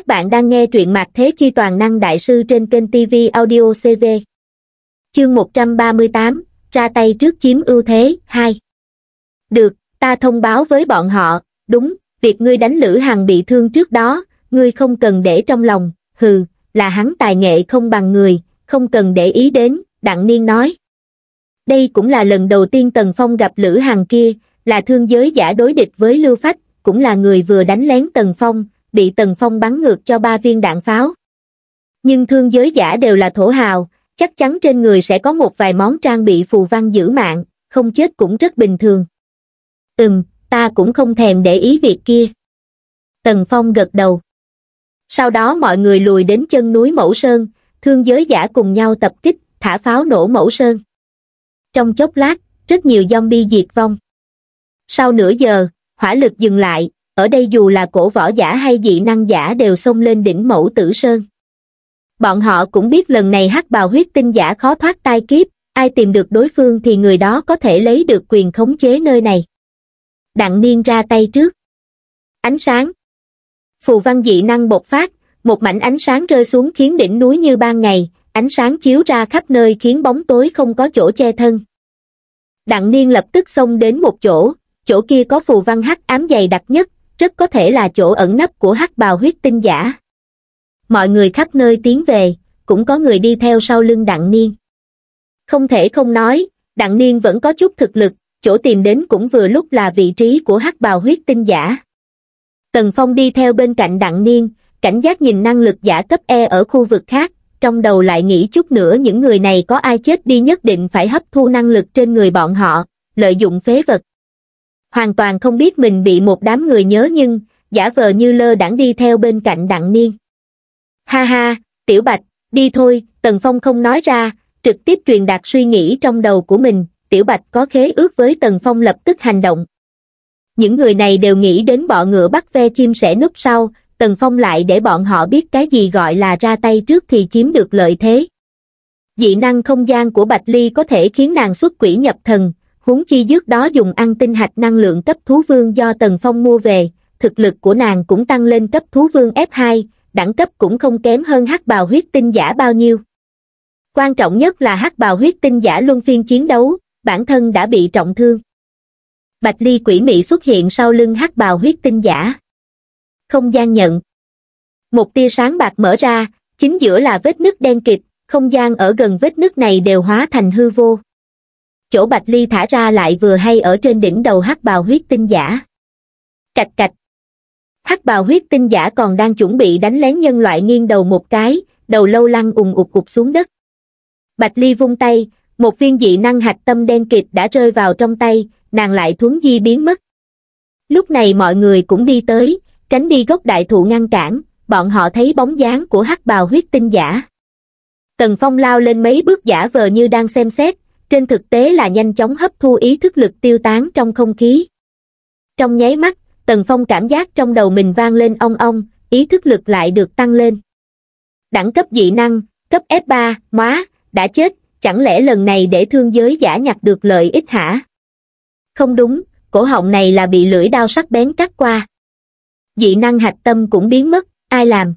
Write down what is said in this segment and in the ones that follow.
Các bạn đang nghe truyện Mạc Thế Chi Toàn Năng Đại Sư trên kênh TV Audio CV. Chương 138, ra tay trước chiếm ưu thế, 2. Được, ta thông báo với bọn họ, đúng, việc ngươi đánh Lữ Hằng bị thương trước đó, ngươi không cần để trong lòng, hừ, là hắn tài nghệ không bằng người, không cần để ý đến, Đặng Niên nói. Đây cũng là lần đầu tiên Tần Phong gặp Lữ Hằng kia, là thương giới giả đối địch với Lưu Phách, cũng là người vừa đánh lén Tần Phong, bị Tần Phong bắn ngược cho ba viên đạn pháo. Nhưng thương giới giả đều là thổ hào, chắc chắn trên người sẽ có một vài món trang bị phù văn giữ mạng, không chết cũng rất bình thường. Ừm, ta cũng không thèm để ý việc kia. Tần Phong gật đầu. Sau đó mọi người lùi đến chân núi Mẫu Sơn, thương giới giả cùng nhau tập kích, thả pháo nổ Mẫu Sơn. Trong chốc lát, rất nhiều zombie diệt vong. Sau nửa giờ, hỏa lực dừng lại, ở đây dù là cổ võ giả hay dị năng giả đều xông lên đỉnh mẫu tử sơn bọn họ cũng biết lần này hắc bào huyết tinh giả khó thoát tai kiếp ai tìm được đối phương thì người đó có thể lấy được quyền khống chế nơi này đặng niên ra tay trước ánh sáng phù văn dị năng bộc phát một mảnh ánh sáng rơi xuống khiến đỉnh núi như ban ngày ánh sáng chiếu ra khắp nơi khiến bóng tối không có chỗ che thân đặng niên lập tức xông đến một chỗ chỗ kia có phù văn hắc ám dày đặc nhất rất có thể là chỗ ẩn nấp của hắc bào huyết tinh giả. Mọi người khắp nơi tiến về, cũng có người đi theo sau lưng đặng niên. Không thể không nói, đặng niên vẫn có chút thực lực, chỗ tìm đến cũng vừa lúc là vị trí của hắc bào huyết tinh giả. Tần Phong đi theo bên cạnh đặng niên, cảnh giác nhìn năng lực giả cấp E ở khu vực khác, trong đầu lại nghĩ chút nữa những người này có ai chết đi nhất định phải hấp thu năng lực trên người bọn họ, lợi dụng phế vật hoàn toàn không biết mình bị một đám người nhớ nhưng giả vờ như lơ đãng đi theo bên cạnh đặng niên ha ha tiểu bạch đi thôi tần phong không nói ra trực tiếp truyền đạt suy nghĩ trong đầu của mình tiểu bạch có khế ước với tần phong lập tức hành động những người này đều nghĩ đến bọ ngựa bắt ve chim sẻ núp sau tần phong lại để bọn họ biết cái gì gọi là ra tay trước thì chiếm được lợi thế dị năng không gian của bạch ly có thể khiến nàng xuất quỷ nhập thần huống chi trước đó dùng ăn tinh hạch năng lượng cấp thú vương do Tần Phong mua về, thực lực của nàng cũng tăng lên cấp thú vương F2, đẳng cấp cũng không kém hơn hắc bào huyết tinh giả bao nhiêu. Quan trọng nhất là hắc bào huyết tinh giả luân phiên chiến đấu, bản thân đã bị trọng thương. Bạch ly quỷ mị xuất hiện sau lưng hắc bào huyết tinh giả. Không gian nhận. Một tia sáng bạc mở ra, chính giữa là vết nứt đen kịt, không gian ở gần vết nứt này đều hóa thành hư vô chỗ bạch ly thả ra lại vừa hay ở trên đỉnh đầu hắc bào huyết tinh giả cạch cạch hắc bào huyết tinh giả còn đang chuẩn bị đánh lén nhân loại nghiêng đầu một cái đầu lâu lăn ùng ụt cục xuống đất bạch ly vung tay một viên dị năng hạch tâm đen kịt đã rơi vào trong tay nàng lại thuấn di biến mất lúc này mọi người cũng đi tới tránh đi gốc đại thụ ngăn cản bọn họ thấy bóng dáng của hắc bào huyết tinh giả tần phong lao lên mấy bước giả vờ như đang xem xét trên thực tế là nhanh chóng hấp thu ý thức lực tiêu tán trong không khí trong nháy mắt tần phong cảm giác trong đầu mình vang lên ong ong ý thức lực lại được tăng lên đẳng cấp dị năng cấp f 3 móa đã chết chẳng lẽ lần này để thương giới giả nhặt được lợi ích hả không đúng cổ họng này là bị lưỡi đao sắc bén cắt qua dị năng hạch tâm cũng biến mất ai làm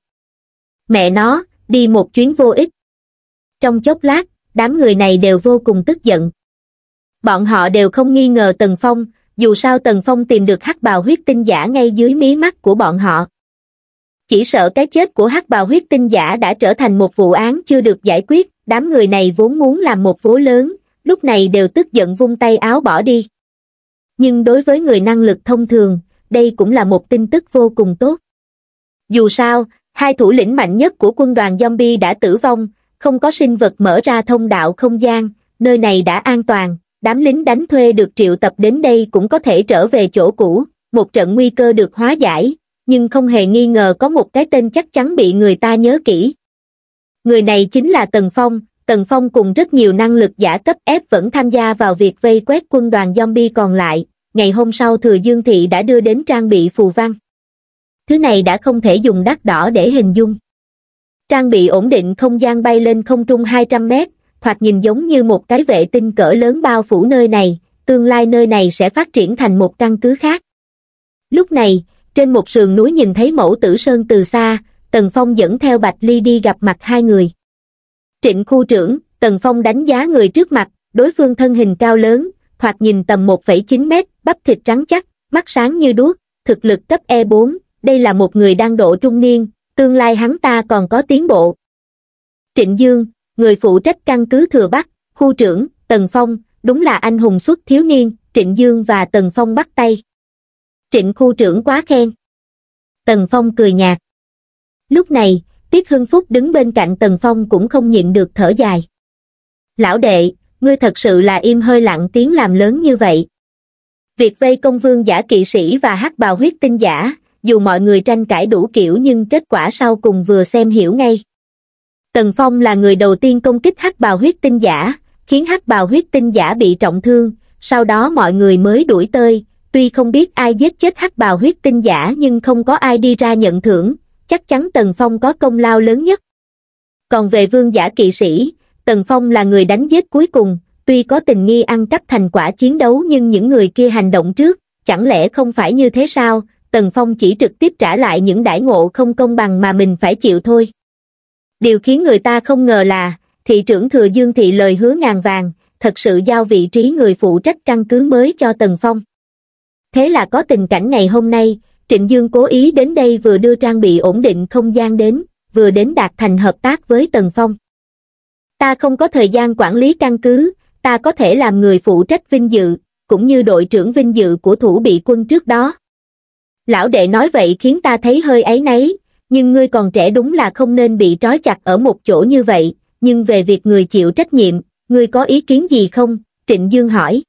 mẹ nó đi một chuyến vô ích trong chốc lát đám người này đều vô cùng tức giận. Bọn họ đều không nghi ngờ Tần Phong, dù sao Tần Phong tìm được hắc bào huyết tinh giả ngay dưới mí mắt của bọn họ. Chỉ sợ cái chết của hắc bào huyết tinh giả đã trở thành một vụ án chưa được giải quyết, đám người này vốn muốn làm một vố lớn, lúc này đều tức giận vung tay áo bỏ đi. Nhưng đối với người năng lực thông thường, đây cũng là một tin tức vô cùng tốt. Dù sao, hai thủ lĩnh mạnh nhất của quân đoàn zombie đã tử vong, không có sinh vật mở ra thông đạo không gian, nơi này đã an toàn, đám lính đánh thuê được triệu tập đến đây cũng có thể trở về chỗ cũ, một trận nguy cơ được hóa giải, nhưng không hề nghi ngờ có một cái tên chắc chắn bị người ta nhớ kỹ. Người này chính là Tần Phong, Tần Phong cùng rất nhiều năng lực giả cấp ép vẫn tham gia vào việc vây quét quân đoàn zombie còn lại, ngày hôm sau Thừa Dương Thị đã đưa đến trang bị phù văn. Thứ này đã không thể dùng đắt đỏ để hình dung trang bị ổn định không gian bay lên không trung 200 mét, hoặc nhìn giống như một cái vệ tinh cỡ lớn bao phủ nơi này, tương lai nơi này sẽ phát triển thành một căn cứ khác. Lúc này, trên một sườn núi nhìn thấy mẫu tử sơn từ xa, Tần Phong dẫn theo Bạch Ly đi gặp mặt hai người. Trịnh khu trưởng, Tần Phong đánh giá người trước mặt, đối phương thân hình cao lớn, hoặc nhìn tầm 1,9 mét, bắp thịt trắng chắc, mắt sáng như đuốc, thực lực cấp E4, đây là một người đang độ trung niên, tương lai hắn ta còn có tiến bộ. Trịnh Dương, người phụ trách căn cứ Thừa Bắc, khu trưởng, Tần Phong, đúng là anh hùng xuất thiếu niên, Trịnh Dương và Tần Phong bắt tay. Trịnh khu trưởng quá khen. Tần Phong cười nhạt. Lúc này, Tiết Hưng Phúc đứng bên cạnh Tần Phong cũng không nhịn được thở dài. Lão đệ, ngươi thật sự là im hơi lặng tiếng làm lớn như vậy. Việc vây công vương giả kỵ sĩ và hắc bào huyết tinh giả, dù mọi người tranh cãi đủ kiểu nhưng kết quả sau cùng vừa xem hiểu ngay. Tần Phong là người đầu tiên công kích hắc bào huyết tinh giả, khiến hắc bào huyết tinh giả bị trọng thương, sau đó mọi người mới đuổi tơi tuy không biết ai giết chết hắc bào huyết tinh giả nhưng không có ai đi ra nhận thưởng, chắc chắn Tần Phong có công lao lớn nhất. Còn về vương giả kỵ sĩ, Tần Phong là người đánh giết cuối cùng, tuy có tình nghi ăn cắp thành quả chiến đấu nhưng những người kia hành động trước, chẳng lẽ không phải như thế sao, Tần Phong chỉ trực tiếp trả lại những đãi ngộ không công bằng mà mình phải chịu thôi. Điều khiến người ta không ngờ là, thị trưởng thừa dương thị lời hứa ngàn vàng, thật sự giao vị trí người phụ trách căn cứ mới cho Tần Phong. Thế là có tình cảnh ngày hôm nay, Trịnh Dương cố ý đến đây vừa đưa trang bị ổn định không gian đến, vừa đến đạt thành hợp tác với Tần Phong. Ta không có thời gian quản lý căn cứ, ta có thể làm người phụ trách vinh dự, cũng như đội trưởng vinh dự của thủ bị quân trước đó. Lão đệ nói vậy khiến ta thấy hơi ấy nấy, nhưng ngươi còn trẻ đúng là không nên bị trói chặt ở một chỗ như vậy, nhưng về việc người chịu trách nhiệm, ngươi có ý kiến gì không? Trịnh Dương hỏi.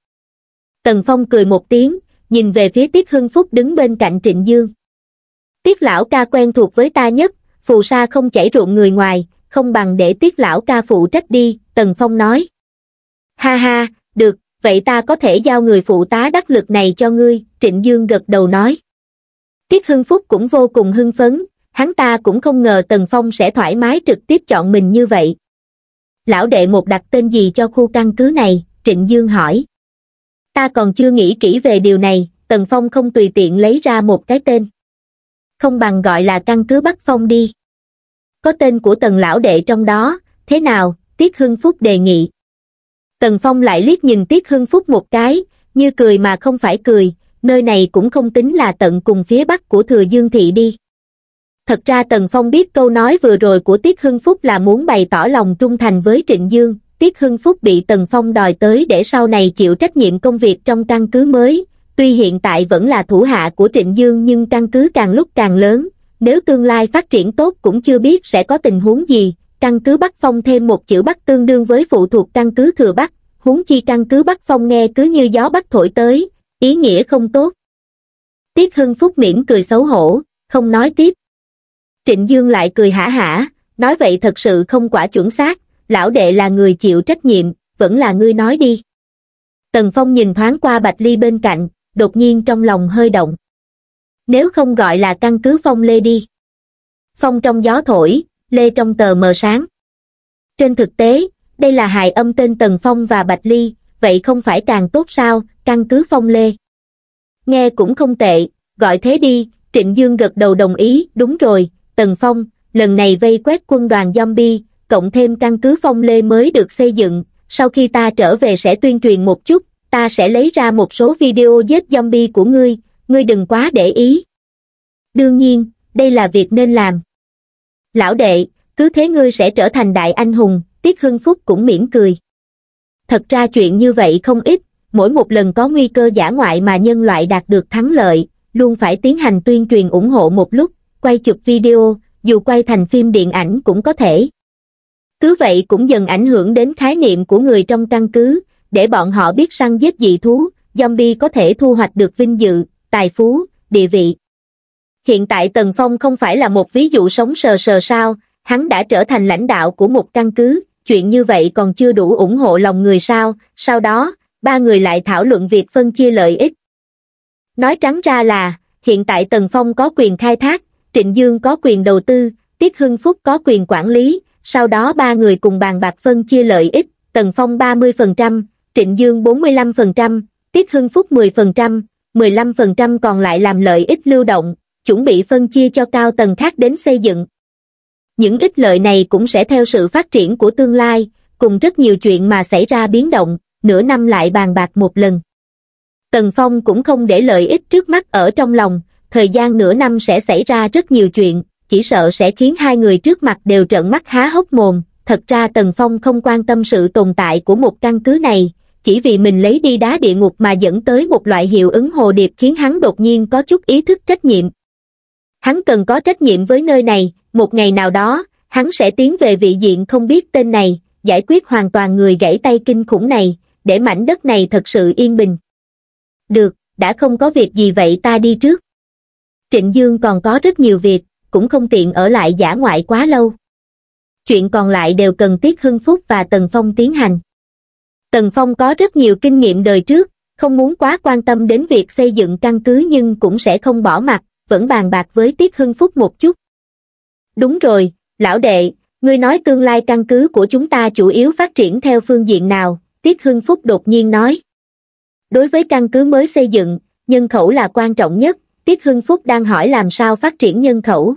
Tần Phong cười một tiếng, nhìn về phía Tiết Hưng Phúc đứng bên cạnh Trịnh Dương. Tiết lão ca quen thuộc với ta nhất, phù sa không chảy ruộng người ngoài, không bằng để Tiết lão ca phụ trách đi, Tần Phong nói. Ha ha, được, vậy ta có thể giao người phụ tá đắc lực này cho ngươi, Trịnh Dương gật đầu nói. Tiết Hưng Phúc cũng vô cùng hưng phấn, hắn ta cũng không ngờ Tần Phong sẽ thoải mái trực tiếp chọn mình như vậy. Lão đệ một đặt tên gì cho khu căn cứ này, Trịnh Dương hỏi. Ta còn chưa nghĩ kỹ về điều này, Tần Phong không tùy tiện lấy ra một cái tên. Không bằng gọi là căn cứ Bắc Phong đi. Có tên của Tần Lão Đệ trong đó, thế nào, Tiết Hưng Phúc đề nghị. Tần Phong lại liếc nhìn Tiết Hưng Phúc một cái, như cười mà không phải cười, nơi này cũng không tính là tận cùng phía bắc của thừa dương thị đi thật ra tần phong biết câu nói vừa rồi của tiết hưng phúc là muốn bày tỏ lòng trung thành với trịnh dương tiết hưng phúc bị tần phong đòi tới để sau này chịu trách nhiệm công việc trong căn cứ mới tuy hiện tại vẫn là thủ hạ của trịnh dương nhưng căn cứ càng lúc càng lớn nếu tương lai phát triển tốt cũng chưa biết sẽ có tình huống gì căn cứ bắc phong thêm một chữ bắc tương đương với phụ thuộc căn cứ thừa bắc huống chi căn cứ bắc phong nghe cứ như gió bắc thổi tới ý nghĩa không tốt. Tiết Hưng Phúc mỉm cười xấu hổ, không nói tiếp. Trịnh Dương lại cười hả hả, nói vậy thật sự không quả chuẩn xác, lão đệ là người chịu trách nhiệm, vẫn là ngươi nói đi. Tần Phong nhìn thoáng qua Bạch Ly bên cạnh, đột nhiên trong lòng hơi động. Nếu không gọi là căn cứ Phong Lê đi. Phong trong gió thổi, Lê trong tờ mờ sáng. Trên thực tế, đây là hài âm tên Tần Phong và Bạch Ly, vậy không phải càng tốt sao, căn cứ phong lê. Nghe cũng không tệ, gọi thế đi, Trịnh Dương gật đầu đồng ý, đúng rồi, Tần Phong, lần này vây quét quân đoàn zombie, cộng thêm căn cứ phong lê mới được xây dựng, sau khi ta trở về sẽ tuyên truyền một chút, ta sẽ lấy ra một số video giết zombie của ngươi, ngươi đừng quá để ý. Đương nhiên, đây là việc nên làm. Lão đệ, cứ thế ngươi sẽ trở thành đại anh hùng, Tiết Hưng Phúc cũng mỉm cười. Thật ra chuyện như vậy không ít, mỗi một lần có nguy cơ giả ngoại mà nhân loại đạt được thắng lợi, luôn phải tiến hành tuyên truyền ủng hộ một lúc, quay chụp video, dù quay thành phim điện ảnh cũng có thể. Cứ vậy cũng dần ảnh hưởng đến khái niệm của người trong căn cứ, để bọn họ biết săn giết dị thú, zombie có thể thu hoạch được vinh dự, tài phú, địa vị. Hiện tại Tần Phong không phải là một ví dụ sống sờ sờ sao, hắn đã trở thành lãnh đạo của một căn cứ, chuyện như vậy còn chưa đủ ủng hộ lòng người sao, sau đó, ba người lại thảo luận việc phân chia lợi ích. Nói trắng ra là, hiện tại Tần Phong có quyền khai thác, Trịnh Dương có quyền đầu tư, Tiết Hưng Phúc có quyền quản lý, sau đó ba người cùng bàn bạc phân chia lợi ích, Tần Phong 30%, Trịnh Dương 45%, Tiết Hưng Phúc 10%, 15% còn lại làm lợi ích lưu động, chuẩn bị phân chia cho cao tầng khác đến xây dựng. Những ích lợi này cũng sẽ theo sự phát triển của tương lai, cùng rất nhiều chuyện mà xảy ra biến động nửa năm lại bàn bạc một lần. Tần Phong cũng không để lợi ích trước mắt ở trong lòng, thời gian nửa năm sẽ xảy ra rất nhiều chuyện, chỉ sợ sẽ khiến hai người trước mặt đều trợn mắt há hốc mồm. Thật ra Tần Phong không quan tâm sự tồn tại của một căn cứ này, chỉ vì mình lấy đi đá địa ngục mà dẫn tới một loại hiệu ứng hồ điệp khiến hắn đột nhiên có chút ý thức trách nhiệm. Hắn cần có trách nhiệm với nơi này, một ngày nào đó, hắn sẽ tiến về vị diện không biết tên này, giải quyết hoàn toàn người gãy tay kinh khủng này, để mảnh đất này thật sự yên bình. Được, đã không có việc gì vậy ta đi trước. Trịnh Dương còn có rất nhiều việc, cũng không tiện ở lại giả ngoại quá lâu. Chuyện còn lại đều cần Tiết Hưng Phúc và Tần Phong tiến hành. Tần Phong có rất nhiều kinh nghiệm đời trước, không muốn quá quan tâm đến việc xây dựng căn cứ nhưng cũng sẽ không bỏ mặt, vẫn bàn bạc với Tiết Hưng Phúc một chút. Đúng rồi, lão đệ, ngươi nói tương lai căn cứ của chúng ta chủ yếu phát triển theo phương diện nào, Tiết Hưng Phúc đột nhiên nói. Đối với căn cứ mới xây dựng, nhân khẩu là quan trọng nhất, Tiết Hưng Phúc đang hỏi làm sao phát triển nhân khẩu.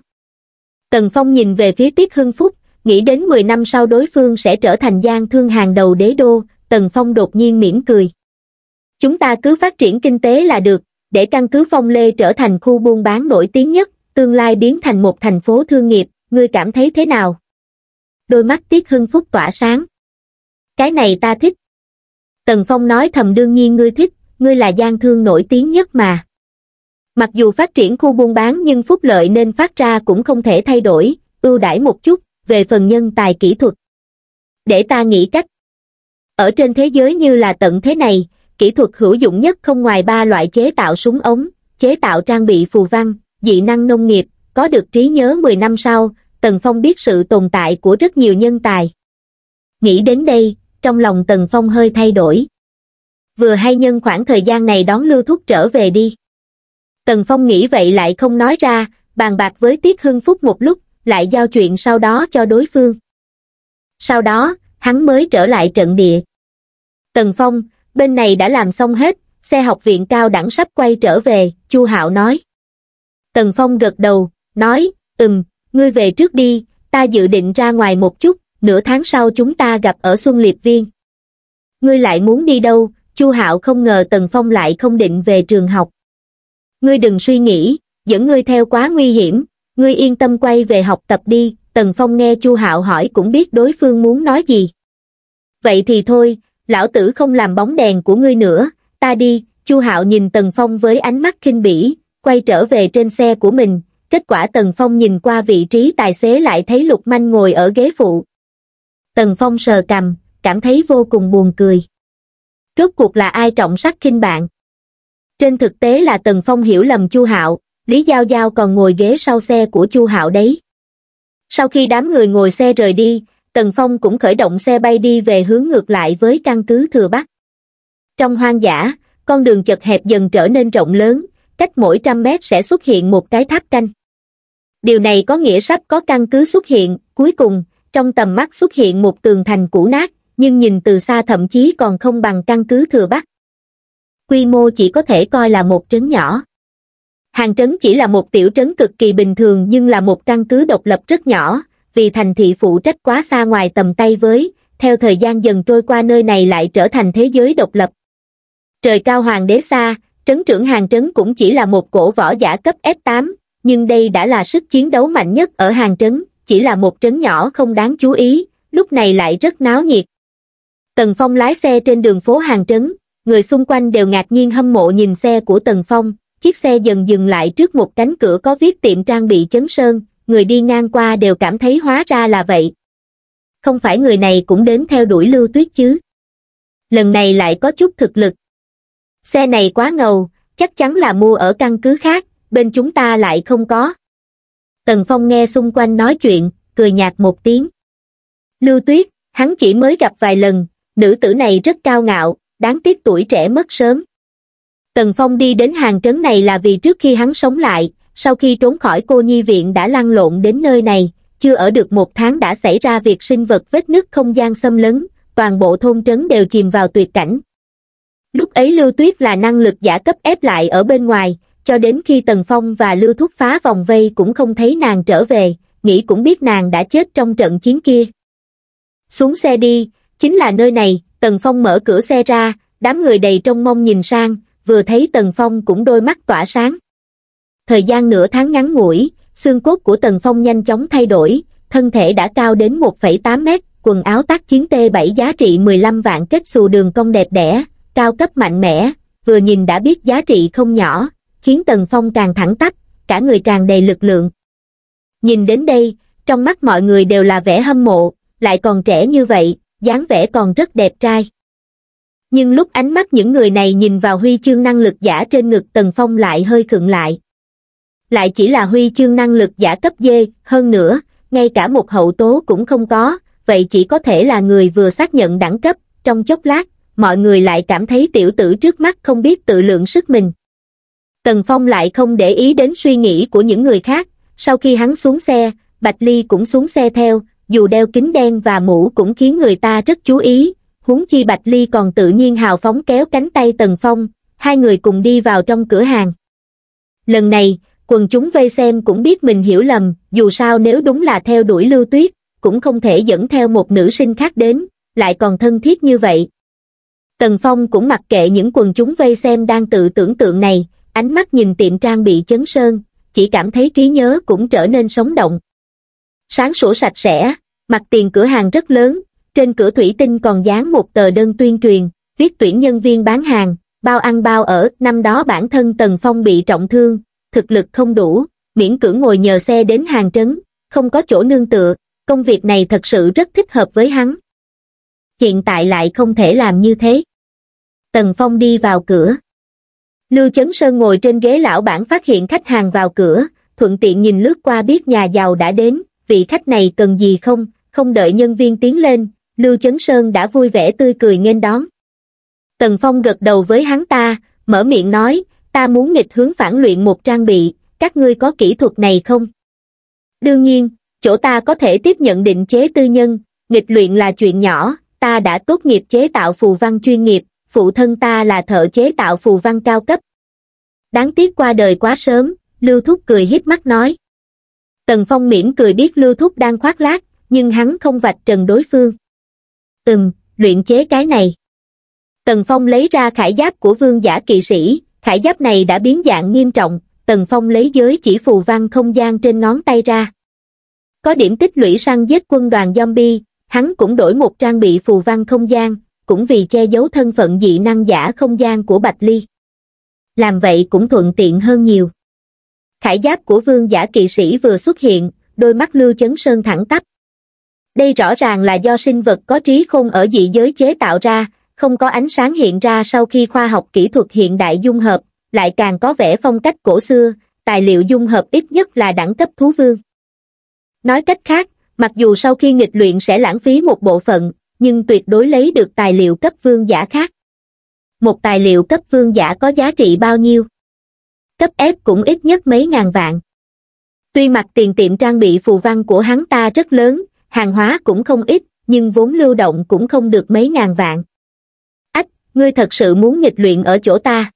Tần Phong nhìn về phía Tiết Hưng Phúc, nghĩ đến 10 năm sau đối phương sẽ trở thành gian thương hàng đầu đế đô, Tần Phong đột nhiên mỉm cười. Chúng ta cứ phát triển kinh tế là được, để căn cứ Phong Lê trở thành khu buôn bán nổi tiếng nhất, tương lai biến thành một thành phố thương nghiệp, ngươi cảm thấy thế nào? Đôi mắt Tiết Hưng Phúc tỏa sáng. Cái này ta thích, Tần Phong nói thầm đương nhiên ngươi thích, ngươi là gian thương nổi tiếng nhất mà. Mặc dù phát triển khu buôn bán nhưng phúc lợi nên phát ra cũng không thể thay đổi, ưu đãi một chút, về phần nhân tài kỹ thuật. Để ta nghĩ cách. Ở trên thế giới như là tận thế này, kỹ thuật hữu dụng nhất không ngoài ba loại chế tạo súng ống, chế tạo trang bị phù văn, dị năng nông nghiệp, có được trí nhớ 10 năm sau, Tần Phong biết sự tồn tại của rất nhiều nhân tài. Nghĩ đến đây, trong lòng tần phong hơi thay đổi vừa hay nhân khoảng thời gian này đón lưu thúc trở về đi tần phong nghĩ vậy lại không nói ra bàn bạc với tiết hưng phúc một lúc lại giao chuyện sau đó cho đối phương sau đó hắn mới trở lại trận địa tần phong bên này đã làm xong hết xe học viện cao đẳng sắp quay trở về chu hạo nói tần phong gật đầu nói ừm ngươi về trước đi ta dự định ra ngoài một chút nửa tháng sau chúng ta gặp ở Xuân Liệp Viên. Ngươi lại muốn đi đâu, Chu Hạo không ngờ Tần Phong lại không định về trường học. Ngươi đừng suy nghĩ, dẫn ngươi theo quá nguy hiểm, ngươi yên tâm quay về học tập đi, Tần Phong nghe Chu Hạo hỏi cũng biết đối phương muốn nói gì. Vậy thì thôi, lão tử không làm bóng đèn của ngươi nữa, ta đi, Chu Hạo nhìn Tần Phong với ánh mắt khinh bỉ, quay trở về trên xe của mình, kết quả Tần Phong nhìn qua vị trí tài xế lại thấy Lục Manh ngồi ở ghế phụ. Tần Phong sờ cầm, cảm thấy vô cùng buồn cười. Rốt cuộc là ai trọng sắc khinh bạn? Trên thực tế là Tần Phong hiểu lầm Chu Hạo, Lý Giao Giao còn ngồi ghế sau xe của Chu Hạo đấy. Sau khi đám người ngồi xe rời đi, Tần Phong cũng khởi động xe bay đi về hướng ngược lại với căn cứ Thừa Bắc. Trong hoang dã, con đường chật hẹp dần trở nên rộng lớn, cách mỗi trăm mét sẽ xuất hiện một cái tháp canh. Điều này có nghĩa sắp có căn cứ xuất hiện, cuối cùng, trong tầm mắt xuất hiện một tường thành cũ nát nhưng nhìn từ xa thậm chí còn không bằng căn cứ thừa bắc quy mô chỉ có thể coi là một trấn nhỏ hàng trấn chỉ là một tiểu trấn cực kỳ bình thường nhưng là một căn cứ độc lập rất nhỏ vì thành thị phụ trách quá xa ngoài tầm tay với theo thời gian dần trôi qua nơi này lại trở thành thế giới độc lập trời cao hoàng đế xa trấn trưởng hàng trấn cũng chỉ là một cổ võ giả cấp f 8 nhưng đây đã là sức chiến đấu mạnh nhất ở hàng trấn chỉ là một trấn nhỏ không đáng chú ý, lúc này lại rất náo nhiệt. Tần Phong lái xe trên đường phố hàng trấn, người xung quanh đều ngạc nhiên hâm mộ nhìn xe của Tần Phong, chiếc xe dần dừng lại trước một cánh cửa có viết tiệm trang bị chấn sơn, người đi ngang qua đều cảm thấy hóa ra là vậy. Không phải người này cũng đến theo đuổi lưu tuyết chứ. Lần này lại có chút thực lực. Xe này quá ngầu, chắc chắn là mua ở căn cứ khác, bên chúng ta lại không có. Tần Phong nghe xung quanh nói chuyện, cười nhạt một tiếng. Lưu Tuyết, hắn chỉ mới gặp vài lần, nữ tử này rất cao ngạo, đáng tiếc tuổi trẻ mất sớm. Tần Phong đi đến hàng trấn này là vì trước khi hắn sống lại, sau khi trốn khỏi cô nhi viện đã lăn lộn đến nơi này, chưa ở được một tháng đã xảy ra việc sinh vật vết nứt không gian xâm lấn, toàn bộ thôn trấn đều chìm vào tuyệt cảnh. Lúc ấy Lưu Tuyết là năng lực giả cấp ép lại ở bên ngoài, cho đến khi Tần Phong và Lưu Thúc phá vòng vây cũng không thấy nàng trở về, nghĩ cũng biết nàng đã chết trong trận chiến kia. Xuống xe đi, chính là nơi này, Tần Phong mở cửa xe ra, đám người đầy trong mong nhìn sang, vừa thấy Tần Phong cũng đôi mắt tỏa sáng. Thời gian nửa tháng ngắn ngủi, xương cốt của Tần Phong nhanh chóng thay đổi, thân thể đã cao đến 1,8 mét, quần áo tác chiến T7 giá trị 15 vạn kết xù đường cong đẹp đẽ, cao cấp mạnh mẽ, vừa nhìn đã biết giá trị không nhỏ, khiến tần phong càng thẳng tắp cả người tràn đầy lực lượng nhìn đến đây trong mắt mọi người đều là vẻ hâm mộ lại còn trẻ như vậy dáng vẻ còn rất đẹp trai nhưng lúc ánh mắt những người này nhìn vào huy chương năng lực giả trên ngực tần phong lại hơi khựng lại lại chỉ là huy chương năng lực giả cấp dê hơn nữa ngay cả một hậu tố cũng không có vậy chỉ có thể là người vừa xác nhận đẳng cấp trong chốc lát mọi người lại cảm thấy tiểu tử trước mắt không biết tự lượng sức mình Tần Phong lại không để ý đến suy nghĩ của những người khác, sau khi hắn xuống xe, Bạch Ly cũng xuống xe theo, dù đeo kính đen và mũ cũng khiến người ta rất chú ý, huống chi Bạch Ly còn tự nhiên hào phóng kéo cánh tay Tần Phong, hai người cùng đi vào trong cửa hàng. Lần này, quần chúng vây xem cũng biết mình hiểu lầm, dù sao nếu đúng là theo đuổi lưu tuyết, cũng không thể dẫn theo một nữ sinh khác đến, lại còn thân thiết như vậy. Tần Phong cũng mặc kệ những quần chúng vây xem đang tự tưởng tượng này, ánh mắt nhìn tiệm trang bị chấn sơn, chỉ cảm thấy trí nhớ cũng trở nên sống động. Sáng sủa sạch sẽ, mặt tiền cửa hàng rất lớn, trên cửa thủy tinh còn dán một tờ đơn tuyên truyền, viết tuyển nhân viên bán hàng, bao ăn bao ở, năm đó bản thân Tần Phong bị trọng thương, thực lực không đủ, miễn cưỡng ngồi nhờ xe đến hàng trấn, không có chỗ nương tựa, công việc này thật sự rất thích hợp với hắn. Hiện tại lại không thể làm như thế. Tần Phong đi vào cửa, lưu chấn sơn ngồi trên ghế lão bản phát hiện khách hàng vào cửa thuận tiện nhìn lướt qua biết nhà giàu đã đến vị khách này cần gì không không đợi nhân viên tiến lên lưu chấn sơn đã vui vẻ tươi cười nghênh đón tần phong gật đầu với hắn ta mở miệng nói ta muốn nghịch hướng phản luyện một trang bị các ngươi có kỹ thuật này không đương nhiên chỗ ta có thể tiếp nhận định chế tư nhân nghịch luyện là chuyện nhỏ ta đã tốt nghiệp chế tạo phù văn chuyên nghiệp phụ thân ta là thợ chế tạo phù văn cao cấp. Đáng tiếc qua đời quá sớm, Lưu Thúc cười hiếp mắt nói. Tần Phong mỉm cười biết Lưu Thúc đang khoác lác, nhưng hắn không vạch trần đối phương. Ừm, luyện chế cái này. Tần Phong lấy ra khải giáp của vương giả kỵ sĩ, khải giáp này đã biến dạng nghiêm trọng, Tần Phong lấy giới chỉ phù văn không gian trên ngón tay ra. Có điểm tích lũy săn giết quân đoàn zombie, hắn cũng đổi một trang bị phù văn không gian, cũng vì che giấu thân phận dị năng giả không gian của Bạch Ly. Làm vậy cũng thuận tiện hơn nhiều. Khải giáp của vương giả kỵ sĩ vừa xuất hiện, đôi mắt Lưu Chấn Sơn thẳng tắp. Đây rõ ràng là do sinh vật có trí khôn ở dị giới chế tạo ra, không có ánh sáng hiện ra sau khi khoa học kỹ thuật hiện đại dung hợp, lại càng có vẻ phong cách cổ xưa, tài liệu dung hợp ít nhất là đẳng cấp thú vương. Nói cách khác, mặc dù sau khi nghịch luyện sẽ lãng phí một bộ phận, nhưng tuyệt đối lấy được tài liệu cấp vương giả khác một tài liệu cấp vương giả có giá trị bao nhiêu cấp ép cũng ít nhất mấy ngàn vạn tuy mặt tiền tiệm trang bị phù văn của hắn ta rất lớn hàng hóa cũng không ít nhưng vốn lưu động cũng không được mấy ngàn vạn ách ngươi thật sự muốn nghịch luyện ở chỗ ta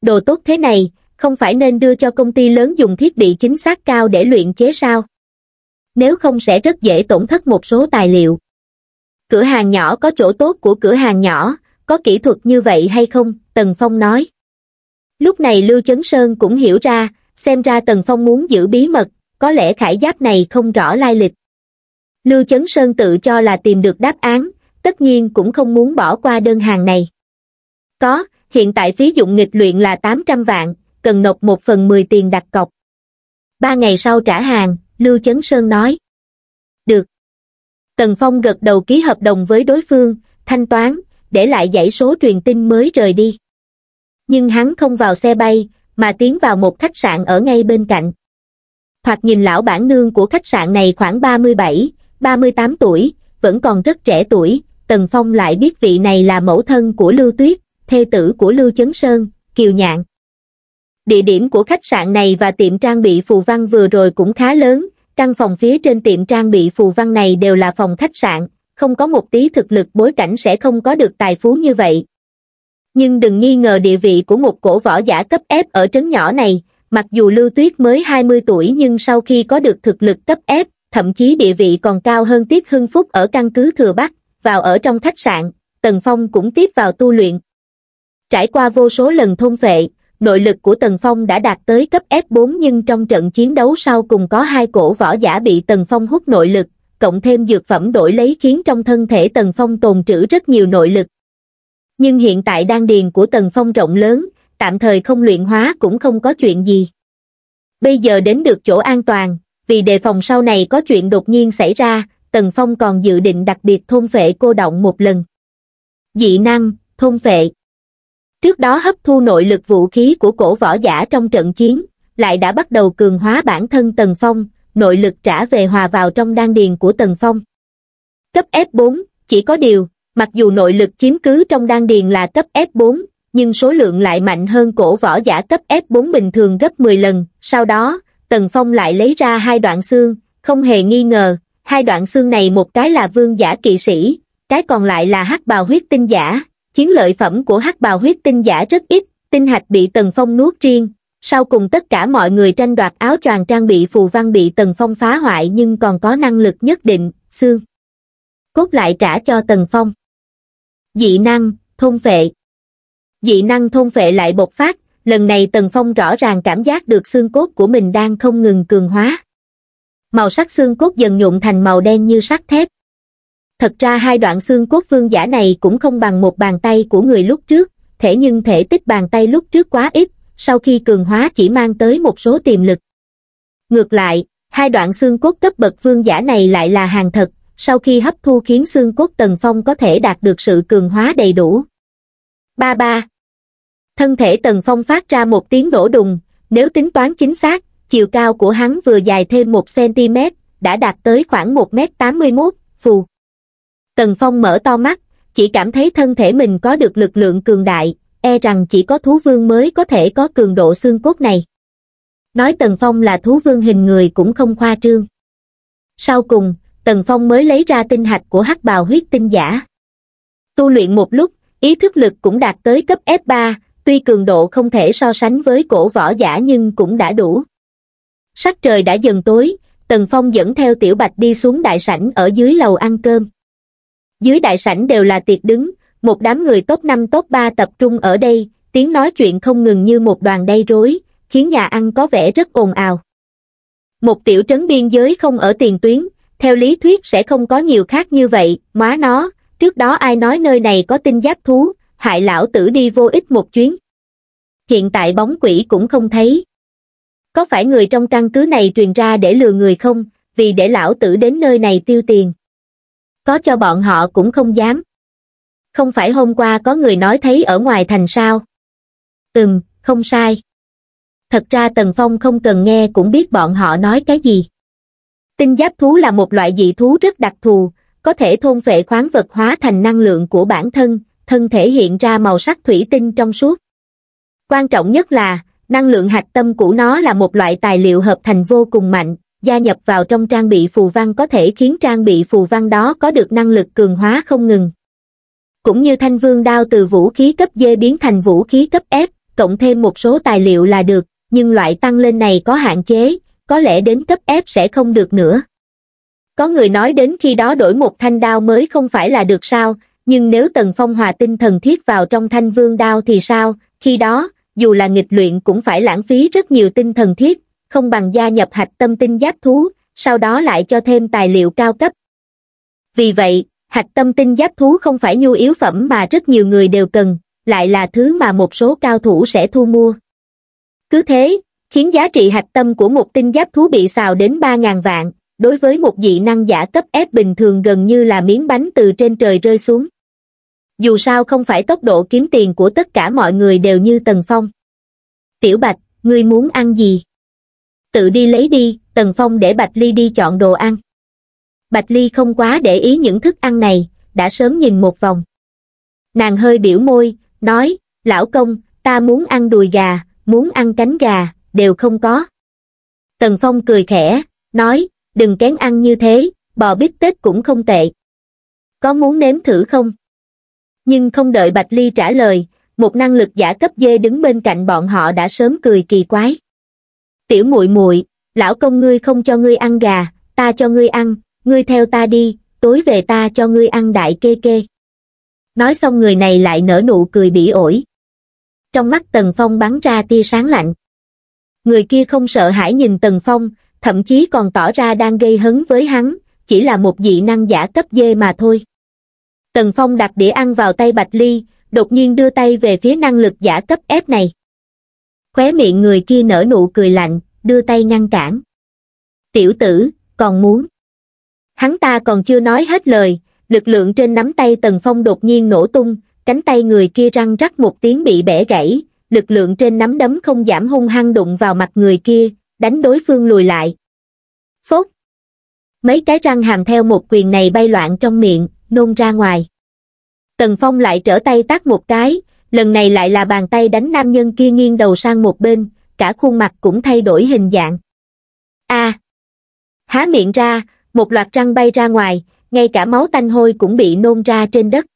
đồ tốt thế này không phải nên đưa cho công ty lớn dùng thiết bị chính xác cao để luyện chế sao nếu không sẽ rất dễ tổn thất một số tài liệu Cửa hàng nhỏ có chỗ tốt của cửa hàng nhỏ, có kỹ thuật như vậy hay không, Tần Phong nói. Lúc này Lưu Chấn Sơn cũng hiểu ra, xem ra Tần Phong muốn giữ bí mật, có lẽ khải giáp này không rõ lai lịch. Lưu Chấn Sơn tự cho là tìm được đáp án, tất nhiên cũng không muốn bỏ qua đơn hàng này. Có, hiện tại phí dụng nghịch luyện là 800 vạn, cần nộp 1 phần 10 tiền đặt cọc. Ba ngày sau trả hàng, Lưu Chấn Sơn nói. Tần Phong gật đầu ký hợp đồng với đối phương, thanh toán, để lại dãy số truyền tin mới rời đi. Nhưng hắn không vào xe bay, mà tiến vào một khách sạn ở ngay bên cạnh. Thoạt nhìn lão bản nương của khách sạn này khoảng 37, 38 tuổi, vẫn còn rất trẻ tuổi, Tần Phong lại biết vị này là mẫu thân của Lưu Tuyết, thê tử của Lưu Chấn Sơn, Kiều Nhạn. Địa điểm của khách sạn này và tiệm trang bị phù văn vừa rồi cũng khá lớn, Căn phòng phía trên tiệm trang bị phù văn này đều là phòng khách sạn, không có một tí thực lực bối cảnh sẽ không có được tài phú như vậy. Nhưng đừng nghi ngờ địa vị của một cổ võ giả cấp F ở trấn nhỏ này, mặc dù Lưu Tuyết mới 20 tuổi nhưng sau khi có được thực lực cấp F, thậm chí địa vị còn cao hơn Tiết Hưng Phúc ở căn cứ Thừa Bắc, vào ở trong khách sạn, Tần Phong cũng tiếp vào tu luyện. Trải qua vô số lần thôn phệ, nội lực của Tần Phong đã đạt tới cấp F4 nhưng trong trận chiến đấu sau cùng có hai cổ võ giả bị Tần Phong hút nội lực, cộng thêm dược phẩm đổi lấy khiến trong thân thể Tần Phong tồn trữ rất nhiều nội lực. Nhưng hiện tại đan điền của Tần Phong rộng lớn, tạm thời không luyện hóa cũng không có chuyện gì. Bây giờ đến được chỗ an toàn, vì đề phòng sau này có chuyện đột nhiên xảy ra, Tần Phong còn dự định đặc biệt thôn phệ cô động một lần. Dị năng, thôn phệ trước đó hấp thu nội lực vũ khí của cổ võ giả trong trận chiến lại đã bắt đầu cường hóa bản thân tần phong nội lực trả về hòa vào trong đan điền của tần phong cấp f4 chỉ có điều mặc dù nội lực chiếm cứ trong đan điền là cấp f4 nhưng số lượng lại mạnh hơn cổ võ giả cấp f4 bình thường gấp 10 lần sau đó tần phong lại lấy ra hai đoạn xương không hề nghi ngờ hai đoạn xương này một cái là vương giả kỵ sĩ cái còn lại là hắc bào huyết tinh giả chiến lợi phẩm của hắc bào huyết tinh giả rất ít tinh hạch bị tần phong nuốt riêng sau cùng tất cả mọi người tranh đoạt áo choàng trang bị phù văn bị tần phong phá hoại nhưng còn có năng lực nhất định xương cốt lại trả cho tần phong dị năng thôn phệ dị năng thôn phệ lại bộc phát lần này tần phong rõ ràng cảm giác được xương cốt của mình đang không ngừng cường hóa màu sắc xương cốt dần nhuộm thành màu đen như sắt thép Thật ra hai đoạn xương cốt vương giả này cũng không bằng một bàn tay của người lúc trước, thể nhưng thể tích bàn tay lúc trước quá ít, sau khi cường hóa chỉ mang tới một số tiềm lực. Ngược lại, hai đoạn xương cốt cấp bậc vương giả này lại là hàng thật, sau khi hấp thu khiến xương cốt tầng phong có thể đạt được sự cường hóa đầy đủ. Ba ba Thân thể tầng phong phát ra một tiếng đổ đùng, nếu tính toán chính xác, chiều cao của hắn vừa dài thêm 1cm, đã đạt tới khoảng 1m81, phù tần phong mở to mắt chỉ cảm thấy thân thể mình có được lực lượng cường đại e rằng chỉ có thú vương mới có thể có cường độ xương cốt này nói tần phong là thú vương hình người cũng không khoa trương sau cùng tần phong mới lấy ra tinh hạch của hắc bào huyết tinh giả tu luyện một lúc ý thức lực cũng đạt tới cấp f 3 tuy cường độ không thể so sánh với cổ võ giả nhưng cũng đã đủ sắc trời đã dần tối tần phong dẫn theo tiểu bạch đi xuống đại sảnh ở dưới lầu ăn cơm dưới đại sảnh đều là tiệc đứng, một đám người top 5 top 3 tập trung ở đây, tiếng nói chuyện không ngừng như một đoàn đầy rối, khiến nhà ăn có vẻ rất ồn ào. Một tiểu trấn biên giới không ở tiền tuyến, theo lý thuyết sẽ không có nhiều khác như vậy, má nó, trước đó ai nói nơi này có tinh giáp thú, hại lão tử đi vô ích một chuyến. Hiện tại bóng quỷ cũng không thấy. Có phải người trong căn cứ này truyền ra để lừa người không, vì để lão tử đến nơi này tiêu tiền? có cho bọn họ cũng không dám. Không phải hôm qua có người nói thấy ở ngoài thành sao? Ừm, không sai. Thật ra Tần Phong không cần nghe cũng biết bọn họ nói cái gì. Tinh giáp thú là một loại dị thú rất đặc thù, có thể thôn phệ khoáng vật hóa thành năng lượng của bản thân, thân thể hiện ra màu sắc thủy tinh trong suốt. Quan trọng nhất là, năng lượng hạch tâm của nó là một loại tài liệu hợp thành vô cùng mạnh, gia nhập vào trong trang bị phù văn có thể khiến trang bị phù văn đó có được năng lực cường hóa không ngừng. Cũng như thanh vương đao từ vũ khí cấp D biến thành vũ khí cấp F, cộng thêm một số tài liệu là được, nhưng loại tăng lên này có hạn chế, có lẽ đến cấp F sẽ không được nữa. Có người nói đến khi đó đổi một thanh đao mới không phải là được sao, nhưng nếu Tần Phong hòa tinh thần thiết vào trong thanh vương đao thì sao, khi đó, dù là nghịch luyện cũng phải lãng phí rất nhiều tinh thần thiết, không bằng gia nhập hạch tâm tinh giáp thú, sau đó lại cho thêm tài liệu cao cấp. Vì vậy, hạch tâm tinh giáp thú không phải nhu yếu phẩm mà rất nhiều người đều cần, lại là thứ mà một số cao thủ sẽ thu mua. Cứ thế, khiến giá trị hạch tâm của một tinh giáp thú bị xào đến 3.000 vạn, đối với một dị năng giả cấp S bình thường gần như là miếng bánh từ trên trời rơi xuống. Dù sao không phải tốc độ kiếm tiền của tất cả mọi người đều như Tần Phong. Tiểu Bạch, ngươi muốn ăn gì? tự đi lấy đi tần phong để bạch ly đi chọn đồ ăn bạch ly không quá để ý những thức ăn này đã sớm nhìn một vòng nàng hơi biểu môi nói lão công ta muốn ăn đùi gà muốn ăn cánh gà đều không có tần phong cười khẽ nói đừng kén ăn như thế bò bít tết cũng không tệ có muốn nếm thử không nhưng không đợi bạch ly trả lời một năng lực giả cấp dê đứng bên cạnh bọn họ đã sớm cười kỳ quái tiểu muội muội lão công ngươi không cho ngươi ăn gà ta cho ngươi ăn ngươi theo ta đi tối về ta cho ngươi ăn đại kê kê nói xong người này lại nở nụ cười bỉ ổi trong mắt tần phong bắn ra tia sáng lạnh người kia không sợ hãi nhìn tần phong thậm chí còn tỏ ra đang gây hấn với hắn chỉ là một dị năng giả cấp dê mà thôi tần phong đặt đĩa ăn vào tay bạch ly đột nhiên đưa tay về phía năng lực giả cấp ép này khóe miệng người kia nở nụ cười lạnh, đưa tay ngăn cản. Tiểu tử, còn muốn. Hắn ta còn chưa nói hết lời, lực lượng trên nắm tay Tần Phong đột nhiên nổ tung, cánh tay người kia răng rắc một tiếng bị bẻ gãy, lực lượng trên nắm đấm không giảm hung hăng đụng vào mặt người kia, đánh đối phương lùi lại. Phốt! Mấy cái răng hàm theo một quyền này bay loạn trong miệng, nôn ra ngoài. Tần Phong lại trở tay tác một cái, lần này lại là bàn tay đánh nam nhân kia nghiêng đầu sang một bên, cả khuôn mặt cũng thay đổi hình dạng. A. Há miệng ra, một loạt răng bay ra ngoài, ngay cả máu tanh hôi cũng bị nôn ra trên đất.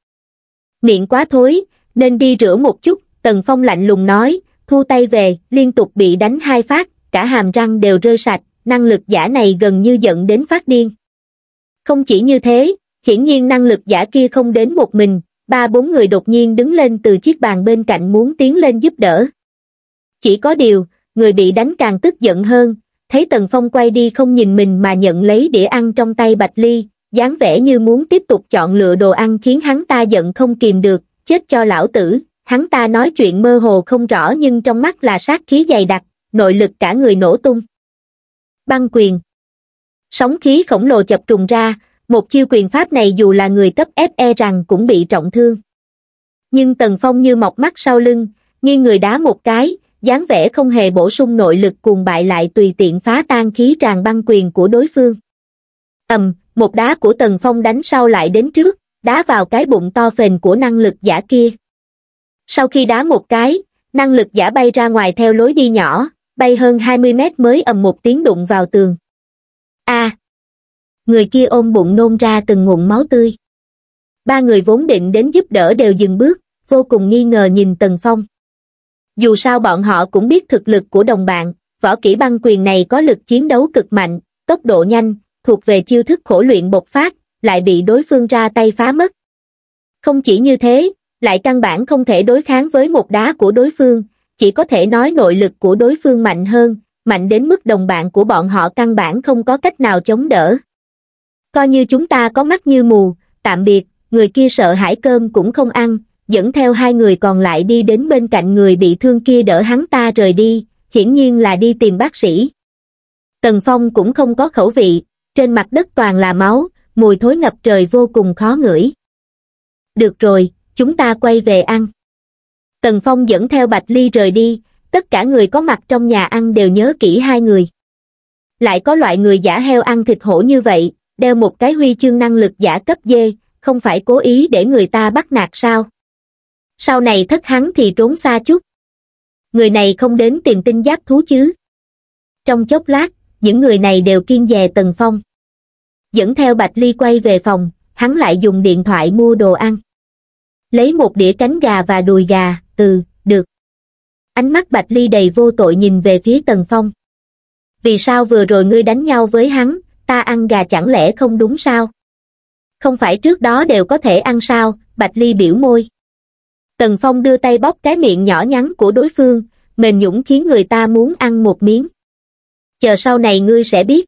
Miệng quá thối, nên đi rửa một chút, Tần Phong lạnh lùng nói, thu tay về, liên tục bị đánh hai phát, cả hàm răng đều rơi sạch, năng lực giả này gần như giận đến phát điên. Không chỉ như thế, hiển nhiên năng lực giả kia không đến một mình, ba bốn người đột nhiên đứng lên từ chiếc bàn bên cạnh muốn tiến lên giúp đỡ. Chỉ có điều, người bị đánh càng tức giận hơn, thấy Tần Phong quay đi không nhìn mình mà nhận lấy đĩa ăn trong tay Bạch Ly, dáng vẻ như muốn tiếp tục chọn lựa đồ ăn khiến hắn ta giận không kìm được, chết cho lão tử. Hắn ta nói chuyện mơ hồ không rõ nhưng trong mắt là sát khí dày đặc, nội lực cả người nổ tung. Băng quyền Sóng khí khổng lồ chập trùng ra, một chiêu quyền pháp này dù là người cấp e rằng cũng bị trọng thương. Nhưng Tần Phong như mọc mắt sau lưng, nghiêng người đá một cái, dáng vẻ không hề bổ sung nội lực cuồng bại lại tùy tiện phá tan khí tràn băng quyền của đối phương. ầm, một đá của Tần Phong đánh sau lại đến trước, đá vào cái bụng to phền của năng lực giả kia. Sau khi đá một cái, năng lực giả bay ra ngoài theo lối đi nhỏ, bay hơn 20 mét mới ầm một tiếng đụng vào tường. A, à, người kia ôm bụng nôn ra từng nguồn máu tươi ba người vốn định đến giúp đỡ đều dừng bước vô cùng nghi ngờ nhìn tần phong dù sao bọn họ cũng biết thực lực của đồng bạn võ kỹ băng quyền này có lực chiến đấu cực mạnh tốc độ nhanh thuộc về chiêu thức khổ luyện bộc phát lại bị đối phương ra tay phá mất không chỉ như thế lại căn bản không thể đối kháng với một đá của đối phương chỉ có thể nói nội lực của đối phương mạnh hơn mạnh đến mức đồng bạn của bọn họ căn bản không có cách nào chống đỡ coi như chúng ta có mắt như mù tạm biệt người kia sợ hãi cơm cũng không ăn dẫn theo hai người còn lại đi đến bên cạnh người bị thương kia đỡ hắn ta rời đi hiển nhiên là đi tìm bác sĩ tần phong cũng không có khẩu vị trên mặt đất toàn là máu mùi thối ngập trời vô cùng khó ngửi được rồi chúng ta quay về ăn tần phong dẫn theo bạch ly rời đi tất cả người có mặt trong nhà ăn đều nhớ kỹ hai người lại có loại người giả heo ăn thịt hổ như vậy đeo một cái huy chương năng lực giả cấp dê, không phải cố ý để người ta bắt nạt sao? Sau này thất hắn thì trốn xa chút. Người này không đến tìm tin giáp thú chứ. Trong chốc lát, những người này đều kiên dè Tần Phong. Dẫn theo Bạch Ly quay về phòng, hắn lại dùng điện thoại mua đồ ăn. Lấy một đĩa cánh gà và đùi gà, ừ, được. Ánh mắt Bạch Ly đầy vô tội nhìn về phía Tần Phong. Vì sao vừa rồi ngươi đánh nhau với hắn, ta ăn gà chẳng lẽ không đúng sao? Không phải trước đó đều có thể ăn sao, Bạch Ly biểu môi. Tần Phong đưa tay bóp cái miệng nhỏ nhắn của đối phương, mềm nhũng khiến người ta muốn ăn một miếng. Chờ sau này ngươi sẽ biết.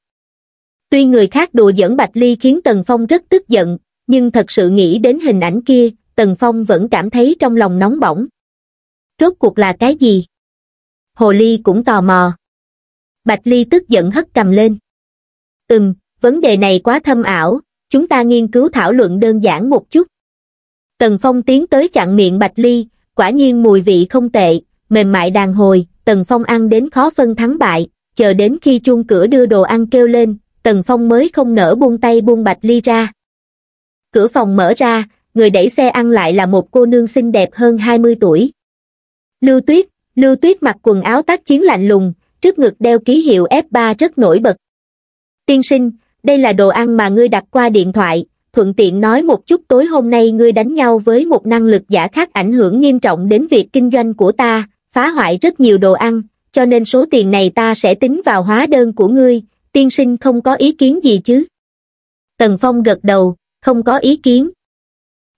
Tuy người khác đùa giỡn Bạch Ly khiến Tần Phong rất tức giận, nhưng thật sự nghĩ đến hình ảnh kia, Tần Phong vẫn cảm thấy trong lòng nóng bỏng. Rốt cuộc là cái gì? Hồ Ly cũng tò mò. Bạch Ly tức giận hất cầm lên ừm vấn đề này quá thâm ảo chúng ta nghiên cứu thảo luận đơn giản một chút tần phong tiến tới chặn miệng bạch ly quả nhiên mùi vị không tệ mềm mại đàn hồi tần phong ăn đến khó phân thắng bại chờ đến khi chuông cửa đưa đồ ăn kêu lên tần phong mới không nở buông tay buông bạch ly ra cửa phòng mở ra người đẩy xe ăn lại là một cô nương xinh đẹp hơn 20 tuổi lưu tuyết lưu tuyết mặc quần áo tác chiến lạnh lùng trước ngực đeo ký hiệu F3 rất nổi bật Tiên sinh, đây là đồ ăn mà ngươi đặt qua điện thoại, thuận tiện nói một chút tối hôm nay ngươi đánh nhau với một năng lực giả khác ảnh hưởng nghiêm trọng đến việc kinh doanh của ta, phá hoại rất nhiều đồ ăn, cho nên số tiền này ta sẽ tính vào hóa đơn của ngươi, tiên sinh không có ý kiến gì chứ? Tần Phong gật đầu, không có ý kiến.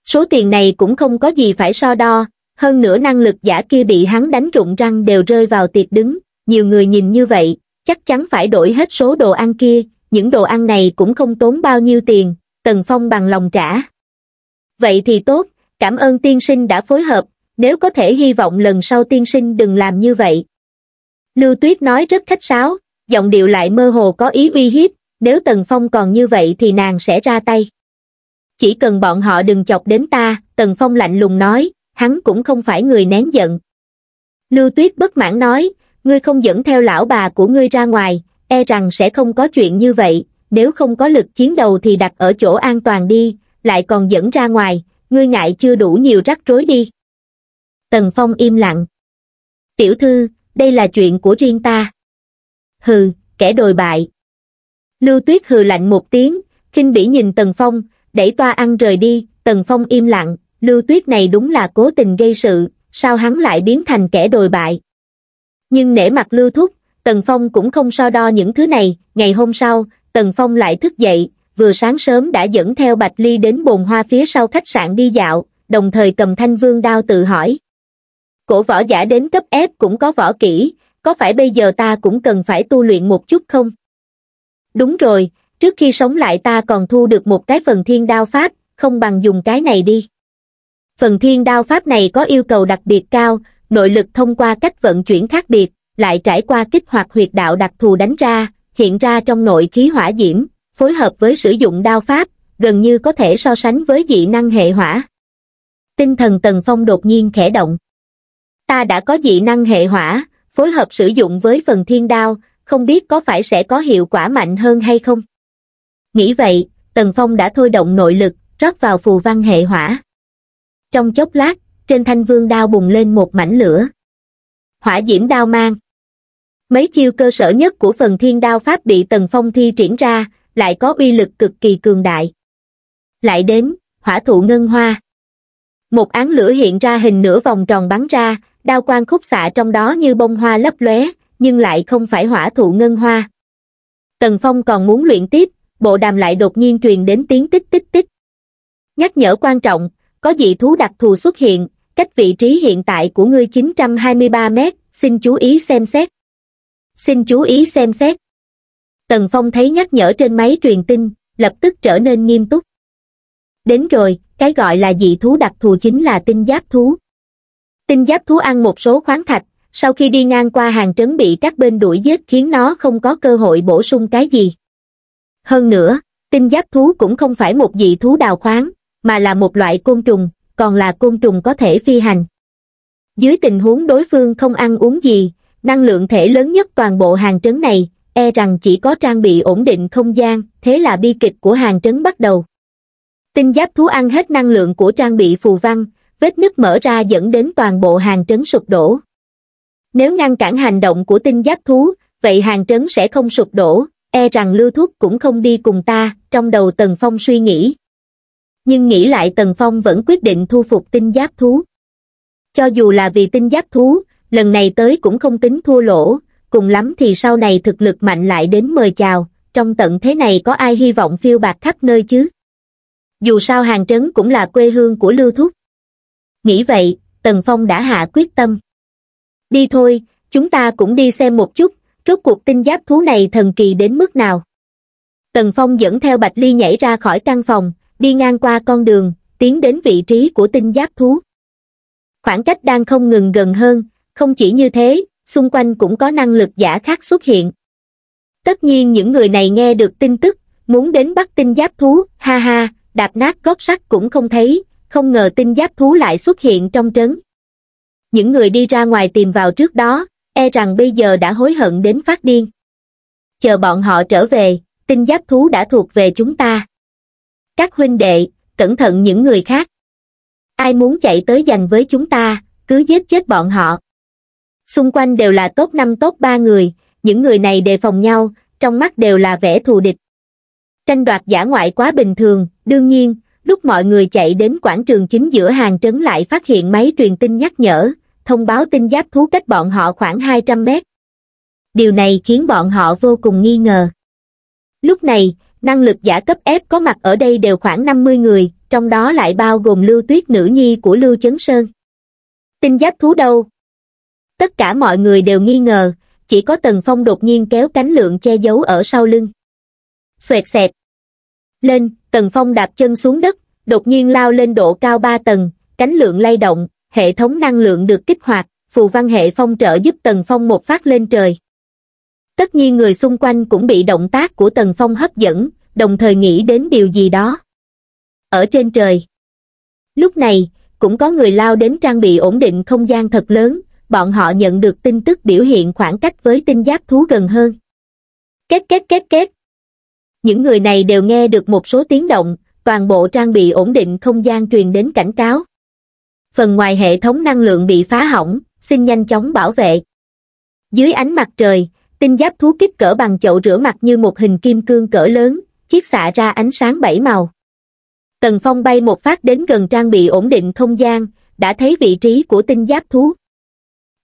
Số tiền này cũng không có gì phải so đo, hơn nữa năng lực giả kia bị hắn đánh rụng răng đều rơi vào tiệc đứng, nhiều người nhìn như vậy, chắc chắn phải đổi hết số đồ ăn kia, những đồ ăn này cũng không tốn bao nhiêu tiền, Tần Phong bằng lòng trả. Vậy thì tốt, cảm ơn tiên sinh đã phối hợp, nếu có thể hy vọng lần sau tiên sinh đừng làm như vậy. Lưu Tuyết nói rất khách sáo, giọng điệu lại mơ hồ có ý uy hiếp, nếu Tần Phong còn như vậy thì nàng sẽ ra tay. Chỉ cần bọn họ đừng chọc đến ta, Tần Phong lạnh lùng nói, hắn cũng không phải người nén giận. Lưu Tuyết bất mãn nói, ngươi không dẫn theo lão bà của ngươi ra ngoài, e rằng sẽ không có chuyện như vậy, nếu không có lực chiến đầu thì đặt ở chỗ an toàn đi, lại còn dẫn ra ngoài, ngươi ngại chưa đủ nhiều rắc rối đi. Tần Phong im lặng. Tiểu thư, đây là chuyện của riêng ta. Hừ, kẻ đồi bại. Lưu Tuyết hừ lạnh một tiếng, khinh bỉ nhìn Tần Phong, đẩy toa ăn rời đi, Tần Phong im lặng, Lưu Tuyết này đúng là cố tình gây sự, sao hắn lại biến thành kẻ đồi bại. Nhưng nể mặt Lưu Thúc, Tần Phong cũng không so đo những thứ này, ngày hôm sau, Tần Phong lại thức dậy, vừa sáng sớm đã dẫn theo Bạch Ly đến bồn hoa phía sau khách sạn đi dạo, đồng thời cầm thanh vương đao tự hỏi. Cổ võ giả đến cấp ép cũng có võ kỹ, có phải bây giờ ta cũng cần phải tu luyện một chút không? Đúng rồi, trước khi sống lại ta còn thu được một cái phần thiên đao pháp, không bằng dùng cái này đi. Phần thiên đao pháp này có yêu cầu đặc biệt cao, nội lực thông qua cách vận chuyển khác biệt, lại trải qua kích hoạt huyệt đạo đặc thù đánh ra, hiện ra trong nội khí hỏa diễm, phối hợp với sử dụng đao pháp, gần như có thể so sánh với dị năng hệ hỏa. Tinh thần Tần Phong đột nhiên khẽ động. Ta đã có dị năng hệ hỏa, phối hợp sử dụng với phần thiên đao, không biết có phải sẽ có hiệu quả mạnh hơn hay không? Nghĩ vậy, Tần Phong đã thôi động nội lực, rót vào phù văn hệ hỏa. Trong chốc lát, trên thanh vương đao bùng lên một mảnh lửa. Hỏa diễm đao mang. Mấy chiêu cơ sở nhất của phần thiên đao pháp bị Tần Phong thi triển ra, lại có uy lực cực kỳ cường đại. Lại đến, hỏa thụ ngân hoa. Một án lửa hiện ra hình nửa vòng tròn bắn ra, đao quang khúc xạ trong đó như bông hoa lấp lóe, nhưng lại không phải hỏa thụ ngân hoa. Tần Phong còn muốn luyện tiếp, bộ đàm lại đột nhiên truyền đến tiếng tích tích tích. Nhắc nhở quan trọng, có dị thú đặc thù xuất hiện, cách vị trí hiện tại của ngươi 923 mét, xin chú ý xem xét xin chú ý xem xét. Tần Phong thấy nhắc nhở trên máy truyền tin, lập tức trở nên nghiêm túc. Đến rồi, cái gọi là dị thú đặc thù chính là tinh giáp thú. Tinh giáp thú ăn một số khoáng thạch, sau khi đi ngang qua hàng trấn bị các bên đuổi giết khiến nó không có cơ hội bổ sung cái gì. Hơn nữa, tinh giáp thú cũng không phải một dị thú đào khoáng, mà là một loại côn trùng, còn là côn trùng có thể phi hành. Dưới tình huống đối phương không ăn uống gì, năng lượng thể lớn nhất toàn bộ hàng trấn này e rằng chỉ có trang bị ổn định không gian thế là bi kịch của hàng trấn bắt đầu tinh giáp thú ăn hết năng lượng của trang bị phù văn vết nứt mở ra dẫn đến toàn bộ hàng trấn sụp đổ nếu ngăn cản hành động của tinh giáp thú vậy hàng trấn sẽ không sụp đổ e rằng lưu thuốc cũng không đi cùng ta trong đầu tần phong suy nghĩ nhưng nghĩ lại tần phong vẫn quyết định thu phục tinh giáp thú cho dù là vì tinh giáp thú lần này tới cũng không tính thua lỗ, cùng lắm thì sau này thực lực mạnh lại đến mời chào, trong tận thế này có ai hy vọng phiêu bạc khắp nơi chứ? Dù sao hàng trấn cũng là quê hương của Lưu Thúc. Nghĩ vậy, Tần Phong đã hạ quyết tâm. Đi thôi, chúng ta cũng đi xem một chút, rốt cuộc tinh giáp thú này thần kỳ đến mức nào. Tần Phong dẫn theo Bạch Ly nhảy ra khỏi căn phòng, đi ngang qua con đường, tiến đến vị trí của tinh giáp thú. Khoảng cách đang không ngừng gần hơn, không chỉ như thế, xung quanh cũng có năng lực giả khác xuất hiện. Tất nhiên những người này nghe được tin tức, muốn đến bắt tinh giáp thú, ha ha, đạp nát gót sắt cũng không thấy, không ngờ tinh giáp thú lại xuất hiện trong trấn. Những người đi ra ngoài tìm vào trước đó, e rằng bây giờ đã hối hận đến phát điên. Chờ bọn họ trở về, tinh giáp thú đã thuộc về chúng ta. Các huynh đệ, cẩn thận những người khác. Ai muốn chạy tới giành với chúng ta, cứ giết chết bọn họ xung quanh đều là top năm top ba người những người này đề phòng nhau trong mắt đều là vẻ thù địch tranh đoạt giả ngoại quá bình thường đương nhiên lúc mọi người chạy đến quảng trường chính giữa hàng trấn lại phát hiện máy truyền tin nhắc nhở thông báo tin giáp thú cách bọn họ khoảng 200 mét. Điều này khiến bọn họ vô cùng nghi ngờ. Lúc này, năng lực giả cấp ép có mặt ở đây đều khoảng 50 người, trong đó lại bao gồm Lưu Tuyết Nữ Nhi của Lưu Chấn Sơn. Tin giáp thú đâu, tất cả mọi người đều nghi ngờ chỉ có tần phong đột nhiên kéo cánh lượng che giấu ở sau lưng xoẹt xẹt lên tần phong đạp chân xuống đất đột nhiên lao lên độ cao ba tầng cánh lượng lay động hệ thống năng lượng được kích hoạt phù văn hệ phong trợ giúp tần phong một phát lên trời tất nhiên người xung quanh cũng bị động tác của tần phong hấp dẫn đồng thời nghĩ đến điều gì đó ở trên trời lúc này cũng có người lao đến trang bị ổn định không gian thật lớn bọn họ nhận được tin tức biểu hiện khoảng cách với tinh giác thú gần hơn. Két két két két. Những người này đều nghe được một số tiếng động, toàn bộ trang bị ổn định không gian truyền đến cảnh cáo. Phần ngoài hệ thống năng lượng bị phá hỏng, xin nhanh chóng bảo vệ. Dưới ánh mặt trời, tinh giáp thú kích cỡ bằng chậu rửa mặt như một hình kim cương cỡ lớn, chiếc xạ ra ánh sáng bảy màu. Tần Phong bay một phát đến gần trang bị ổn định không gian, đã thấy vị trí của tinh giáp thú.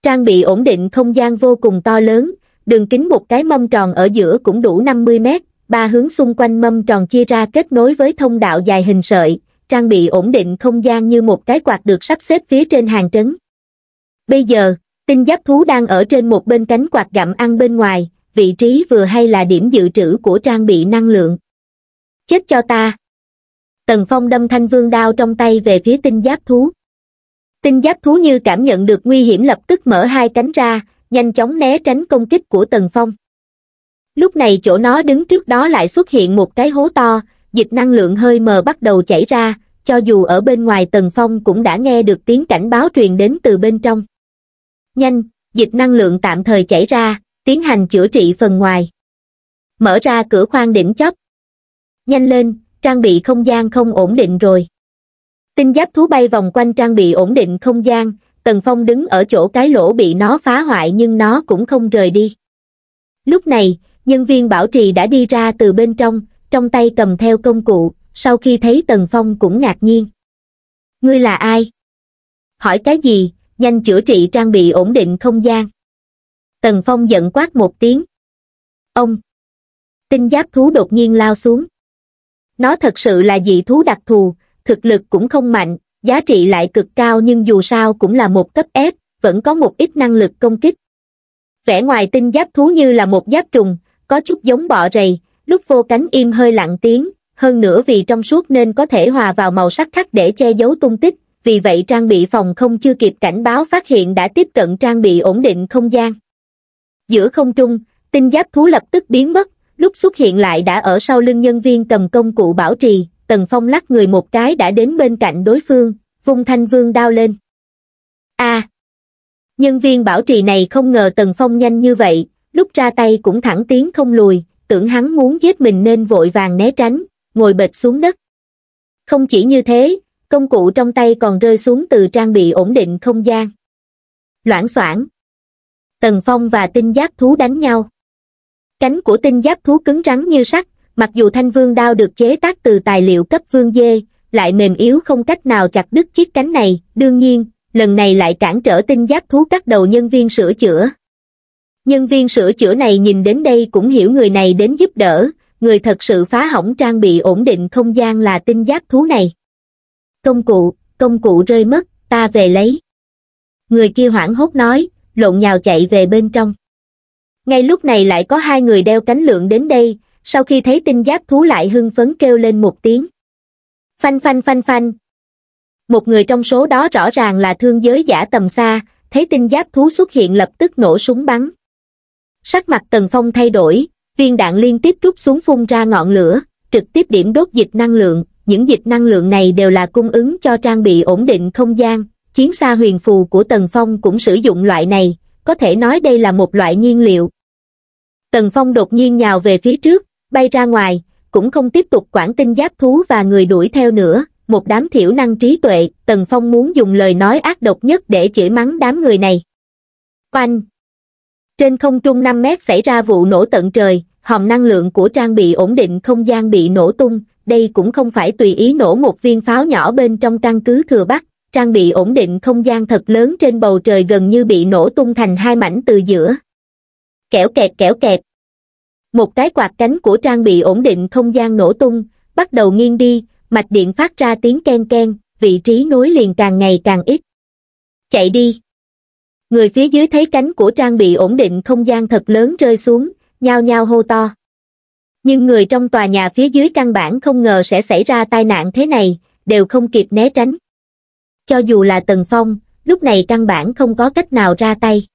Trang bị ổn định không gian vô cùng to lớn, đường kính một cái mâm tròn ở giữa cũng đủ 50 mét, ba hướng xung quanh mâm tròn chia ra kết nối với thông đạo dài hình sợi, trang bị ổn định không gian như một cái quạt được sắp xếp phía trên hàng trấn. Bây giờ, tinh giáp thú đang ở trên một bên cánh quạt gặm ăn bên ngoài, vị trí vừa hay là điểm dự trữ của trang bị năng lượng. Chết cho ta! Tần Phong đâm thanh vương đao trong tay về phía tinh giáp thú tinh giáp thú như cảm nhận được nguy hiểm lập tức mở hai cánh ra nhanh chóng né tránh công kích của tần phong lúc này chỗ nó đứng trước đó lại xuất hiện một cái hố to dịch năng lượng hơi mờ bắt đầu chảy ra cho dù ở bên ngoài tần phong cũng đã nghe được tiếng cảnh báo truyền đến từ bên trong nhanh dịch năng lượng tạm thời chảy ra tiến hành chữa trị phần ngoài mở ra cửa khoang đỉnh chóp nhanh lên trang bị không gian không ổn định rồi tinh giáp thú bay vòng quanh trang bị ổn định không gian tần phong đứng ở chỗ cái lỗ bị nó phá hoại nhưng nó cũng không rời đi lúc này nhân viên bảo trì đã đi ra từ bên trong trong tay cầm theo công cụ sau khi thấy tần phong cũng ngạc nhiên ngươi là ai hỏi cái gì nhanh chữa trị trang bị ổn định không gian tần phong giận quát một tiếng ông tinh giáp thú đột nhiên lao xuống nó thật sự là dị thú đặc thù thực lực cũng không mạnh giá trị lại cực cao nhưng dù sao cũng là một cấp S, vẫn có một ít năng lực công kích. Vẻ ngoài tinh giáp thú như là một giáp trùng, có chút giống bọ rầy, lúc vô cánh im hơi lặng tiếng, hơn nữa vì trong suốt nên có thể hòa vào màu sắc khác để che giấu tung tích, vì vậy trang bị phòng không chưa kịp cảnh báo phát hiện đã tiếp cận trang bị ổn định không gian. Giữa không trung, tinh giáp thú lập tức biến mất, lúc xuất hiện lại đã ở sau lưng nhân viên cầm công cụ bảo trì, Tần Phong lắc người một cái đã đến bên cạnh đối phương, vung thanh vương đao lên. a à, Nhân viên bảo trì này không ngờ Tần Phong nhanh như vậy, lúc ra tay cũng thẳng tiến không lùi, tưởng hắn muốn giết mình nên vội vàng né tránh, ngồi bệt xuống đất. Không chỉ như thế, công cụ trong tay còn rơi xuống từ trang bị ổn định không gian. Loãng xoảng Tần Phong và tinh giác thú đánh nhau. Cánh của tinh giác thú cứng rắn như sắt, mặc dù thanh vương đao được chế tác từ tài liệu cấp vương dê, lại mềm yếu không cách nào chặt đứt chiếc cánh này, đương nhiên, lần này lại cản trở tinh giác thú các đầu nhân viên sửa chữa. Nhân viên sửa chữa này nhìn đến đây cũng hiểu người này đến giúp đỡ, người thật sự phá hỏng trang bị ổn định không gian là tinh giác thú này. Công cụ, công cụ rơi mất, ta về lấy. Người kia hoảng hốt nói, lộn nhào chạy về bên trong. Ngay lúc này lại có hai người đeo cánh lượng đến đây, sau khi thấy tinh giác thú lại hưng phấn kêu lên một tiếng. Phanh phanh phanh phanh. Một người trong số đó rõ ràng là thương giới giả tầm xa, thấy tinh giác thú xuất hiện lập tức nổ súng bắn. Sắc mặt Tần Phong thay đổi, viên đạn liên tiếp rút xuống phun ra ngọn lửa, trực tiếp điểm đốt dịch năng lượng, những dịch năng lượng này đều là cung ứng cho trang bị ổn định không gian, chiến xa huyền phù của Tần Phong cũng sử dụng loại này, có thể nói đây là một loại nhiên liệu. Tần Phong đột nhiên nhào về phía trước, bay ra ngoài cũng không tiếp tục quản tin giáp thú và người đuổi theo nữa một đám thiểu năng trí tuệ tần phong muốn dùng lời nói ác độc nhất để chửi mắng đám người này oanh trên không trung năm mét xảy ra vụ nổ tận trời hòm năng lượng của trang bị ổn định không gian bị nổ tung đây cũng không phải tùy ý nổ một viên pháo nhỏ bên trong căn cứ thừa bắc trang bị ổn định không gian thật lớn trên bầu trời gần như bị nổ tung thành hai mảnh từ giữa kẻo kẹt kẻo kẹt một cái quạt cánh của trang bị ổn định không gian nổ tung, bắt đầu nghiêng đi, mạch điện phát ra tiếng ken ken, vị trí nối liền càng ngày càng ít. Chạy đi! Người phía dưới thấy cánh của trang bị ổn định không gian thật lớn rơi xuống, nhao nhao hô to. Nhưng người trong tòa nhà phía dưới căn bản không ngờ sẽ xảy ra tai nạn thế này, đều không kịp né tránh. Cho dù là Tần Phong, lúc này căn bản không có cách nào ra tay.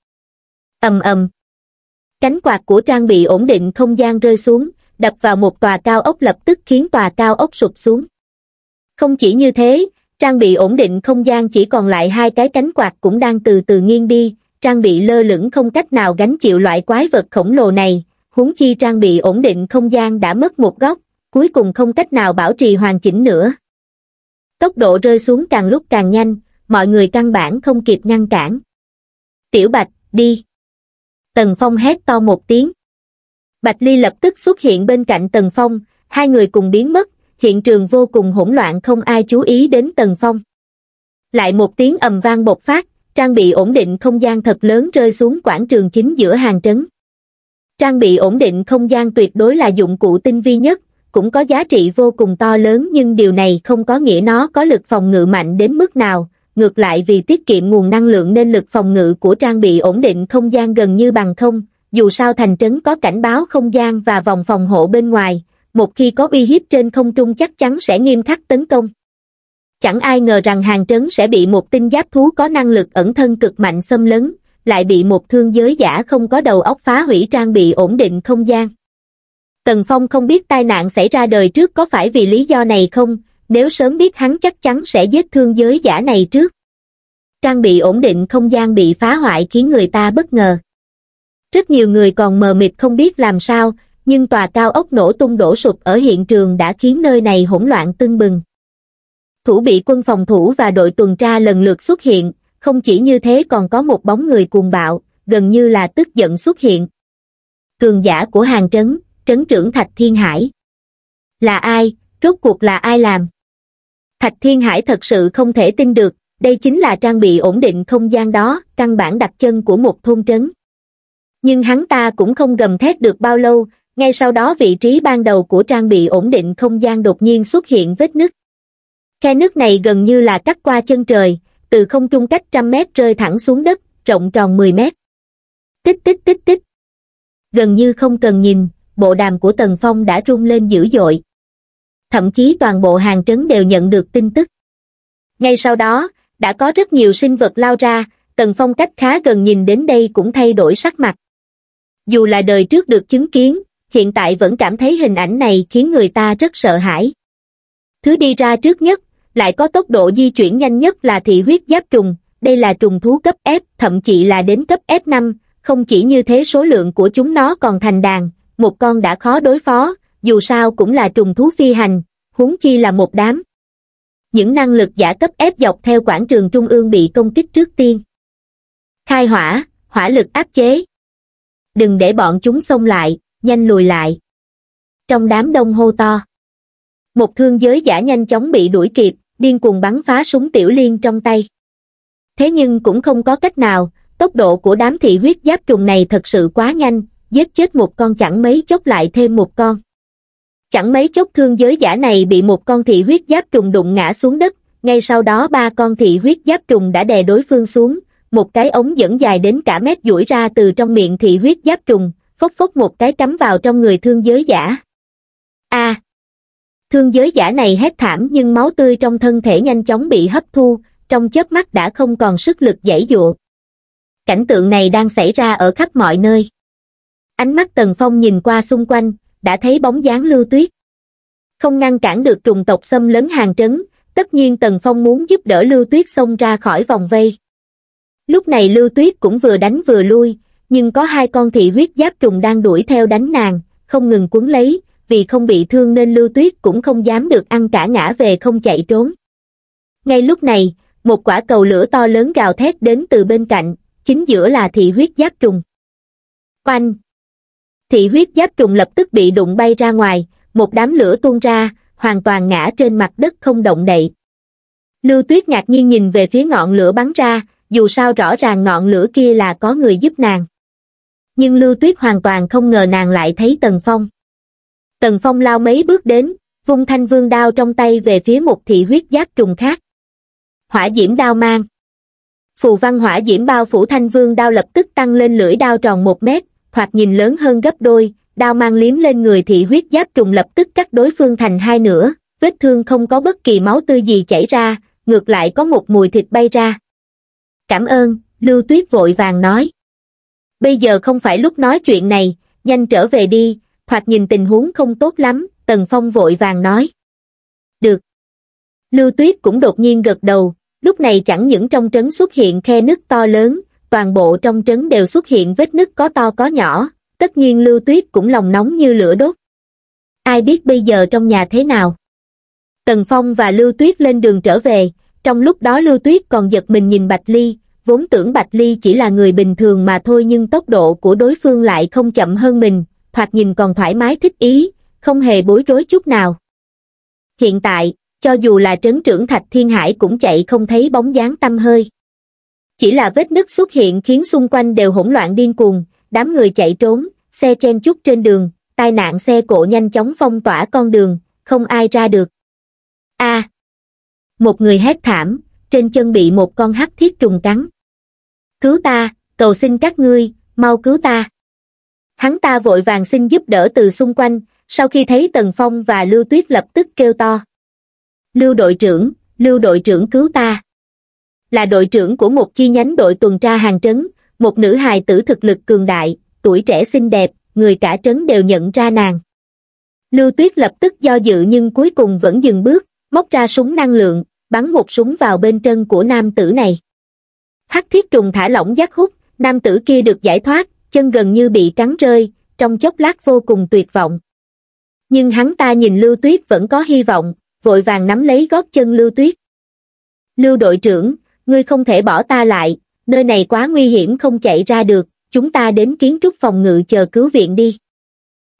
ầm ầm cánh quạt của trang bị ổn định không gian rơi xuống đập vào một tòa cao ốc lập tức khiến tòa cao ốc sụp xuống không chỉ như thế trang bị ổn định không gian chỉ còn lại hai cái cánh quạt cũng đang từ từ nghiêng đi trang bị lơ lửng không cách nào gánh chịu loại quái vật khổng lồ này huống chi trang bị ổn định không gian đã mất một góc cuối cùng không cách nào bảo trì hoàn chỉnh nữa tốc độ rơi xuống càng lúc càng nhanh mọi người căn bản không kịp ngăn cản tiểu bạch đi Tần Phong hét to một tiếng. Bạch Ly lập tức xuất hiện bên cạnh Tần Phong, hai người cùng biến mất, hiện trường vô cùng hỗn loạn không ai chú ý đến Tần Phong. Lại một tiếng ầm vang bột phát, trang bị ổn định không gian thật lớn rơi xuống quảng trường chính giữa hàng trấn. Trang bị ổn định không gian tuyệt đối là dụng cụ tinh vi nhất, cũng có giá trị vô cùng to lớn nhưng điều này không có nghĩa nó có lực phòng ngự mạnh đến mức nào, ngược lại vì tiết kiệm nguồn năng lượng nên lực phòng ngự của trang bị ổn định không gian gần như bằng không, dù sao thành trấn có cảnh báo không gian và vòng phòng hộ bên ngoài, một khi có uy hiếp trên không trung chắc chắn sẽ nghiêm khắc tấn công. Chẳng ai ngờ rằng hàng trấn sẽ bị một tinh giáp thú có năng lực ẩn thân cực mạnh xâm lấn, lại bị một thương giới giả không có đầu óc phá hủy trang bị ổn định không gian. Tần Phong không biết tai nạn xảy ra đời trước có phải vì lý do này không, nếu sớm biết hắn chắc chắn sẽ giết thương giới giả này trước. Trang bị ổn định không gian bị phá hoại khiến người ta bất ngờ. Rất nhiều người còn mờ mịt không biết làm sao, nhưng tòa cao ốc nổ tung đổ sụp ở hiện trường đã khiến nơi này hỗn loạn tưng bừng. Thủ bị quân phòng thủ và đội tuần tra lần lượt xuất hiện, không chỉ như thế còn có một bóng người cuồng bạo, gần như là tức giận xuất hiện. Cường giả của hàng trấn, trấn trưởng Thạch Thiên Hải. Là ai, rốt cuộc là ai làm? Thạch Thiên Hải thật sự không thể tin được, đây chính là trang bị ổn định không gian đó, căn bản đặt chân của một thôn trấn. Nhưng hắn ta cũng không gầm thét được bao lâu, ngay sau đó vị trí ban đầu của trang bị ổn định không gian đột nhiên xuất hiện vết nứt. Khe nứt này gần như là cắt qua chân trời, từ không trung cách trăm mét rơi thẳng xuống đất, rộng tròn 10 mét. Tích tích tích tích. Gần như không cần nhìn, bộ đàm của Tần Phong đã rung lên dữ dội thậm chí toàn bộ hàng trấn đều nhận được tin tức. Ngay sau đó, đã có rất nhiều sinh vật lao ra, Tần Phong cách khá gần nhìn đến đây cũng thay đổi sắc mặt. Dù là đời trước được chứng kiến, hiện tại vẫn cảm thấy hình ảnh này khiến người ta rất sợ hãi. Thứ đi ra trước nhất, lại có tốc độ di chuyển nhanh nhất là thị huyết giáp trùng, đây là trùng thú cấp F, thậm chí là đến cấp F5, không chỉ như thế số lượng của chúng nó còn thành đàn, một con đã khó đối phó, dù sao cũng là trùng thú phi hành, huống chi là một đám. Những năng lực giả cấp ép dọc theo quảng trường trung ương bị công kích trước tiên. Khai hỏa, hỏa lực áp chế. Đừng để bọn chúng xông lại, nhanh lùi lại. Trong đám đông hô to. Một thương giới giả nhanh chóng bị đuổi kịp, điên cuồng bắn phá súng tiểu liên trong tay. Thế nhưng cũng không có cách nào, tốc độ của đám thị huyết giáp trùng này thật sự quá nhanh, giết chết một con chẳng mấy chốc lại thêm một con. Chẳng mấy chốc thương giới giả này bị một con thị huyết giáp trùng đụng ngã xuống đất, ngay sau đó ba con thị huyết giáp trùng đã đè đối phương xuống, một cái ống dẫn dài đến cả mét duỗi ra từ trong miệng thị huyết giáp trùng, phốc phốc một cái cắm vào trong người thương giới giả. A. À, thương giới giả này hét thảm nhưng máu tươi trong thân thể nhanh chóng bị hấp thu, trong chớp mắt đã không còn sức lực giải dụa. Cảnh tượng này đang xảy ra ở khắp mọi nơi. Ánh mắt Tần Phong nhìn qua xung quanh, đã thấy bóng dáng lưu tuyết không ngăn cản được trùng tộc xâm lớn hàng trấn tất nhiên tần phong muốn giúp đỡ lưu tuyết xông ra khỏi vòng vây lúc này lưu tuyết cũng vừa đánh vừa lui nhưng có hai con thị huyết giáp trùng đang đuổi theo đánh nàng không ngừng cuốn lấy vì không bị thương nên lưu tuyết cũng không dám được ăn cả ngã về không chạy trốn ngay lúc này một quả cầu lửa to lớn gào thét đến từ bên cạnh chính giữa là thị huyết giáp trùng oanh Thị huyết giáp trùng lập tức bị đụng bay ra ngoài, một đám lửa tuôn ra, hoàn toàn ngã trên mặt đất không động đậy. Lưu Tuyết ngạc nhiên nhìn về phía ngọn lửa bắn ra, dù sao rõ ràng ngọn lửa kia là có người giúp nàng. Nhưng Lưu Tuyết hoàn toàn không ngờ nàng lại thấy Tần Phong. Tần Phong lao mấy bước đến, vung thanh vương đao trong tay về phía một thị huyết giáp trùng khác. Hỏa diễm đao mang. Phù văn hỏa diễm bao phủ thanh vương đao lập tức tăng lên lưỡi đao tròn một mét, thoạt nhìn lớn hơn gấp đôi đao mang liếm lên người thị huyết giáp trùng lập tức cắt đối phương thành hai nửa vết thương không có bất kỳ máu tươi gì chảy ra ngược lại có một mùi thịt bay ra cảm ơn lưu tuyết vội vàng nói bây giờ không phải lúc nói chuyện này nhanh trở về đi thoạt nhìn tình huống không tốt lắm tần phong vội vàng nói được lưu tuyết cũng đột nhiên gật đầu lúc này chẳng những trong trấn xuất hiện khe nước to lớn toàn bộ trong trấn đều xuất hiện vết nứt có to có nhỏ, tất nhiên lưu tuyết cũng lòng nóng như lửa đốt. Ai biết bây giờ trong nhà thế nào? Tần Phong và Lưu Tuyết lên đường trở về, trong lúc đó Lưu Tuyết còn giật mình nhìn Bạch Ly, vốn tưởng Bạch Ly chỉ là người bình thường mà thôi nhưng tốc độ của đối phương lại không chậm hơn mình, thoạt nhìn còn thoải mái thích ý, không hề bối rối chút nào. Hiện tại, cho dù là trấn trưởng Thạch Thiên Hải cũng chạy không thấy bóng dáng tâm hơi chỉ là vết nứt xuất hiện khiến xung quanh đều hỗn loạn điên cuồng đám người chạy trốn xe chen chúc trên đường tai nạn xe cộ nhanh chóng phong tỏa con đường không ai ra được a một người hét thảm trên chân bị một con hắc thiết trùng cắn cứu ta cầu xin các ngươi mau cứu ta hắn ta vội vàng xin giúp đỡ từ xung quanh sau khi thấy tần phong và lưu tuyết lập tức kêu to lưu đội trưởng lưu đội trưởng cứu ta là đội trưởng của một chi nhánh đội tuần tra hàng trấn, một nữ hài tử thực lực cường đại, tuổi trẻ xinh đẹp, người cả trấn đều nhận ra nàng. Lưu Tuyết lập tức do dự nhưng cuối cùng vẫn dừng bước, móc ra súng năng lượng, bắn một súng vào bên chân của nam tử này. Hắc thiết trùng thả lỏng giác hút, nam tử kia được giải thoát, chân gần như bị cắn rơi, trong chốc lát vô cùng tuyệt vọng. Nhưng hắn ta nhìn Lưu Tuyết vẫn có hy vọng, vội vàng nắm lấy gót chân Lưu Tuyết. Lưu đội trưởng, ngươi không thể bỏ ta lại, nơi này quá nguy hiểm không chạy ra được, chúng ta đến kiến trúc phòng ngự chờ cứu viện đi.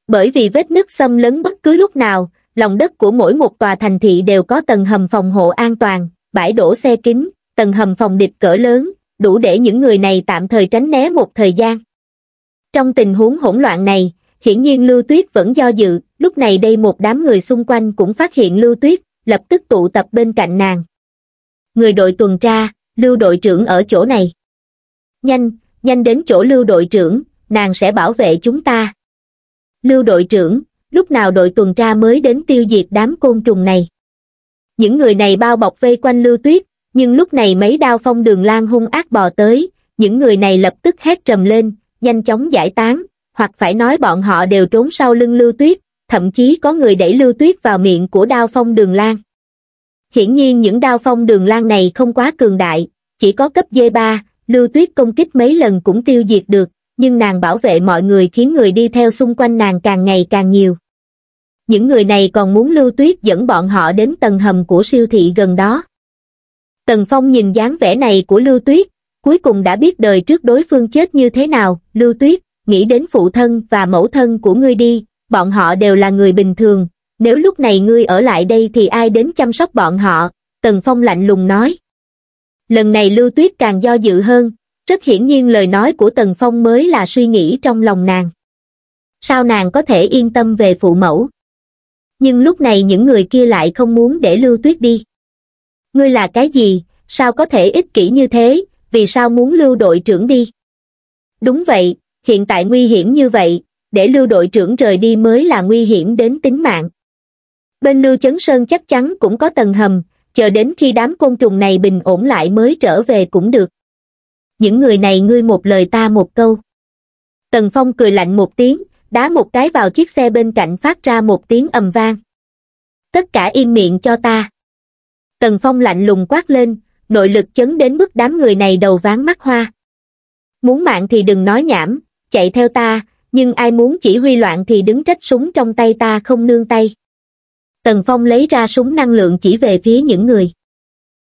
Bởi vì vết nứt xâm lấn bất cứ lúc nào, lòng đất của mỗi một tòa thành thị đều có tầng hầm phòng hộ an toàn, bãi đổ xe kín, tầng hầm phòng địch cỡ lớn, đủ để những người này tạm thời tránh né một thời gian. Trong tình huống hỗn loạn này, hiển nhiên Lưu Tuyết vẫn do dự, lúc này đây một đám người xung quanh cũng phát hiện Lưu Tuyết, lập tức tụ tập bên cạnh nàng. Người đội tuần tra, lưu đội trưởng ở chỗ này nhanh nhanh đến chỗ lưu đội trưởng nàng sẽ bảo vệ chúng ta lưu đội trưởng lúc nào đội tuần tra mới đến tiêu diệt đám côn trùng này những người này bao bọc vây quanh lưu tuyết nhưng lúc này mấy đao phong đường lan hung ác bò tới những người này lập tức hét trầm lên nhanh chóng giải tán hoặc phải nói bọn họ đều trốn sau lưng lưu tuyết thậm chí có người đẩy lưu tuyết vào miệng của đao phong đường lan Hiển nhiên những đao phong đường lan này không quá cường đại, chỉ có cấp D3, Lưu Tuyết công kích mấy lần cũng tiêu diệt được, nhưng nàng bảo vệ mọi người khiến người đi theo xung quanh nàng càng ngày càng nhiều. Những người này còn muốn Lưu Tuyết dẫn bọn họ đến tầng hầm của siêu thị gần đó. Tần Phong nhìn dáng vẻ này của Lưu Tuyết, cuối cùng đã biết đời trước đối phương chết như thế nào, Lưu Tuyết, nghĩ đến phụ thân và mẫu thân của ngươi đi, bọn họ đều là người bình thường, nếu lúc này ngươi ở lại đây thì ai đến chăm sóc bọn họ, Tần Phong lạnh lùng nói. Lần này Lưu Tuyết càng do dự hơn, rất hiển nhiên lời nói của Tần Phong mới là suy nghĩ trong lòng nàng. Sao nàng có thể yên tâm về phụ mẫu? Nhưng lúc này những người kia lại không muốn để Lưu Tuyết đi. Ngươi là cái gì, sao có thể ích kỷ như thế, vì sao muốn Lưu đội trưởng đi? Đúng vậy, hiện tại nguy hiểm như vậy, để Lưu đội trưởng rời đi mới là nguy hiểm đến tính mạng bên lưu chấn sơn chắc chắn cũng có tầng hầm chờ đến khi đám côn trùng này bình ổn lại mới trở về cũng được những người này ngươi một lời ta một câu tần phong cười lạnh một tiếng đá một cái vào chiếc xe bên cạnh phát ra một tiếng ầm vang tất cả im miệng cho ta tần phong lạnh lùng quát lên nội lực chấn đến mức đám người này đầu ván mắt hoa muốn mạng thì đừng nói nhảm chạy theo ta nhưng ai muốn chỉ huy loạn thì đứng trách súng trong tay ta không nương tay Tần Phong lấy ra súng năng lượng chỉ về phía những người.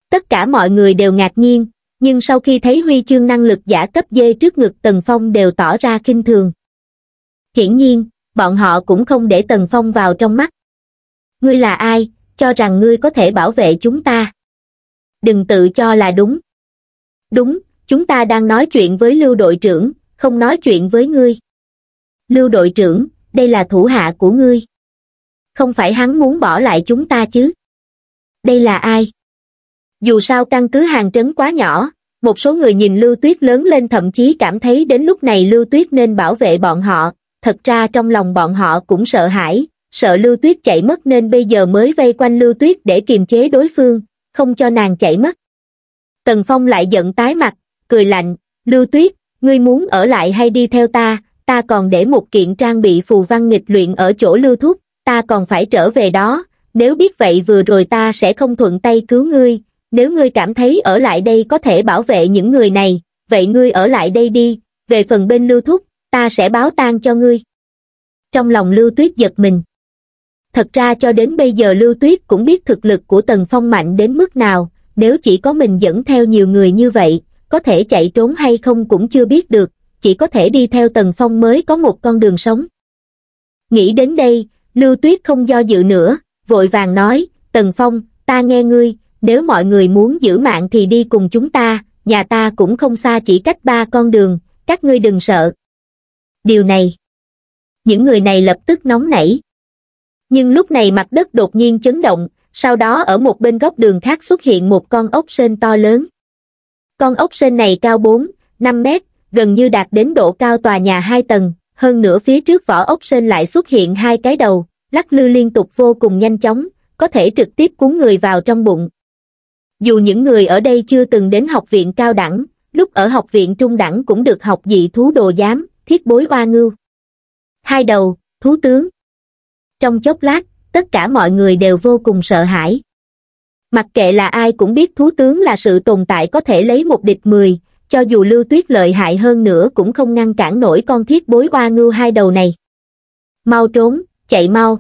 Tất cả mọi người đều ngạc nhiên, nhưng sau khi thấy huy chương năng lực giả cấp dê trước ngực Tần Phong đều tỏ ra kinh thường. Hiển nhiên, bọn họ cũng không để Tần Phong vào trong mắt. Ngươi là ai, cho rằng ngươi có thể bảo vệ chúng ta. Đừng tự cho là đúng. Đúng, chúng ta đang nói chuyện với Lưu đội trưởng, không nói chuyện với ngươi. Lưu đội trưởng, đây là thủ hạ của ngươi không phải hắn muốn bỏ lại chúng ta chứ đây là ai dù sao căn cứ hàng trấn quá nhỏ một số người nhìn lưu tuyết lớn lên thậm chí cảm thấy đến lúc này lưu tuyết nên bảo vệ bọn họ thật ra trong lòng bọn họ cũng sợ hãi sợ lưu tuyết chạy mất nên bây giờ mới vây quanh lưu tuyết để kiềm chế đối phương không cho nàng chạy mất tần phong lại giận tái mặt cười lạnh lưu tuyết ngươi muốn ở lại hay đi theo ta ta còn để một kiện trang bị phù văn nghịch luyện ở chỗ lưu thúc ta còn phải trở về đó, nếu biết vậy vừa rồi ta sẽ không thuận tay cứu ngươi, nếu ngươi cảm thấy ở lại đây có thể bảo vệ những người này, vậy ngươi ở lại đây đi, về phần bên lưu thúc, ta sẽ báo tang cho ngươi. Trong lòng lưu tuyết giật mình. Thật ra cho đến bây giờ lưu tuyết cũng biết thực lực của Tần Phong mạnh đến mức nào, nếu chỉ có mình dẫn theo nhiều người như vậy, có thể chạy trốn hay không cũng chưa biết được, chỉ có thể đi theo Tần Phong mới có một con đường sống. Nghĩ đến đây, lưu tuyết không do dự nữa vội vàng nói tần phong ta nghe ngươi nếu mọi người muốn giữ mạng thì đi cùng chúng ta nhà ta cũng không xa chỉ cách ba con đường các ngươi đừng sợ điều này những người này lập tức nóng nảy nhưng lúc này mặt đất đột nhiên chấn động sau đó ở một bên góc đường khác xuất hiện một con ốc sên to lớn con ốc sên này cao bốn năm mét gần như đạt đến độ cao tòa nhà hai tầng hơn nữa phía trước vỏ ốc sên lại xuất hiện hai cái đầu, lắc lư liên tục vô cùng nhanh chóng, có thể trực tiếp cuốn người vào trong bụng. Dù những người ở đây chưa từng đến học viện cao đẳng, lúc ở học viện trung đẳng cũng được học dị thú đồ giám, thiết bối oa ngưu. Hai đầu, thú tướng. Trong chốc lát, tất cả mọi người đều vô cùng sợ hãi. Mặc kệ là ai cũng biết thú tướng là sự tồn tại có thể lấy một địch mười, cho dù lưu tuyết lợi hại hơn nữa cũng không ngăn cản nổi con thiết bối oa ngưu hai đầu này. Mau trốn, chạy mau.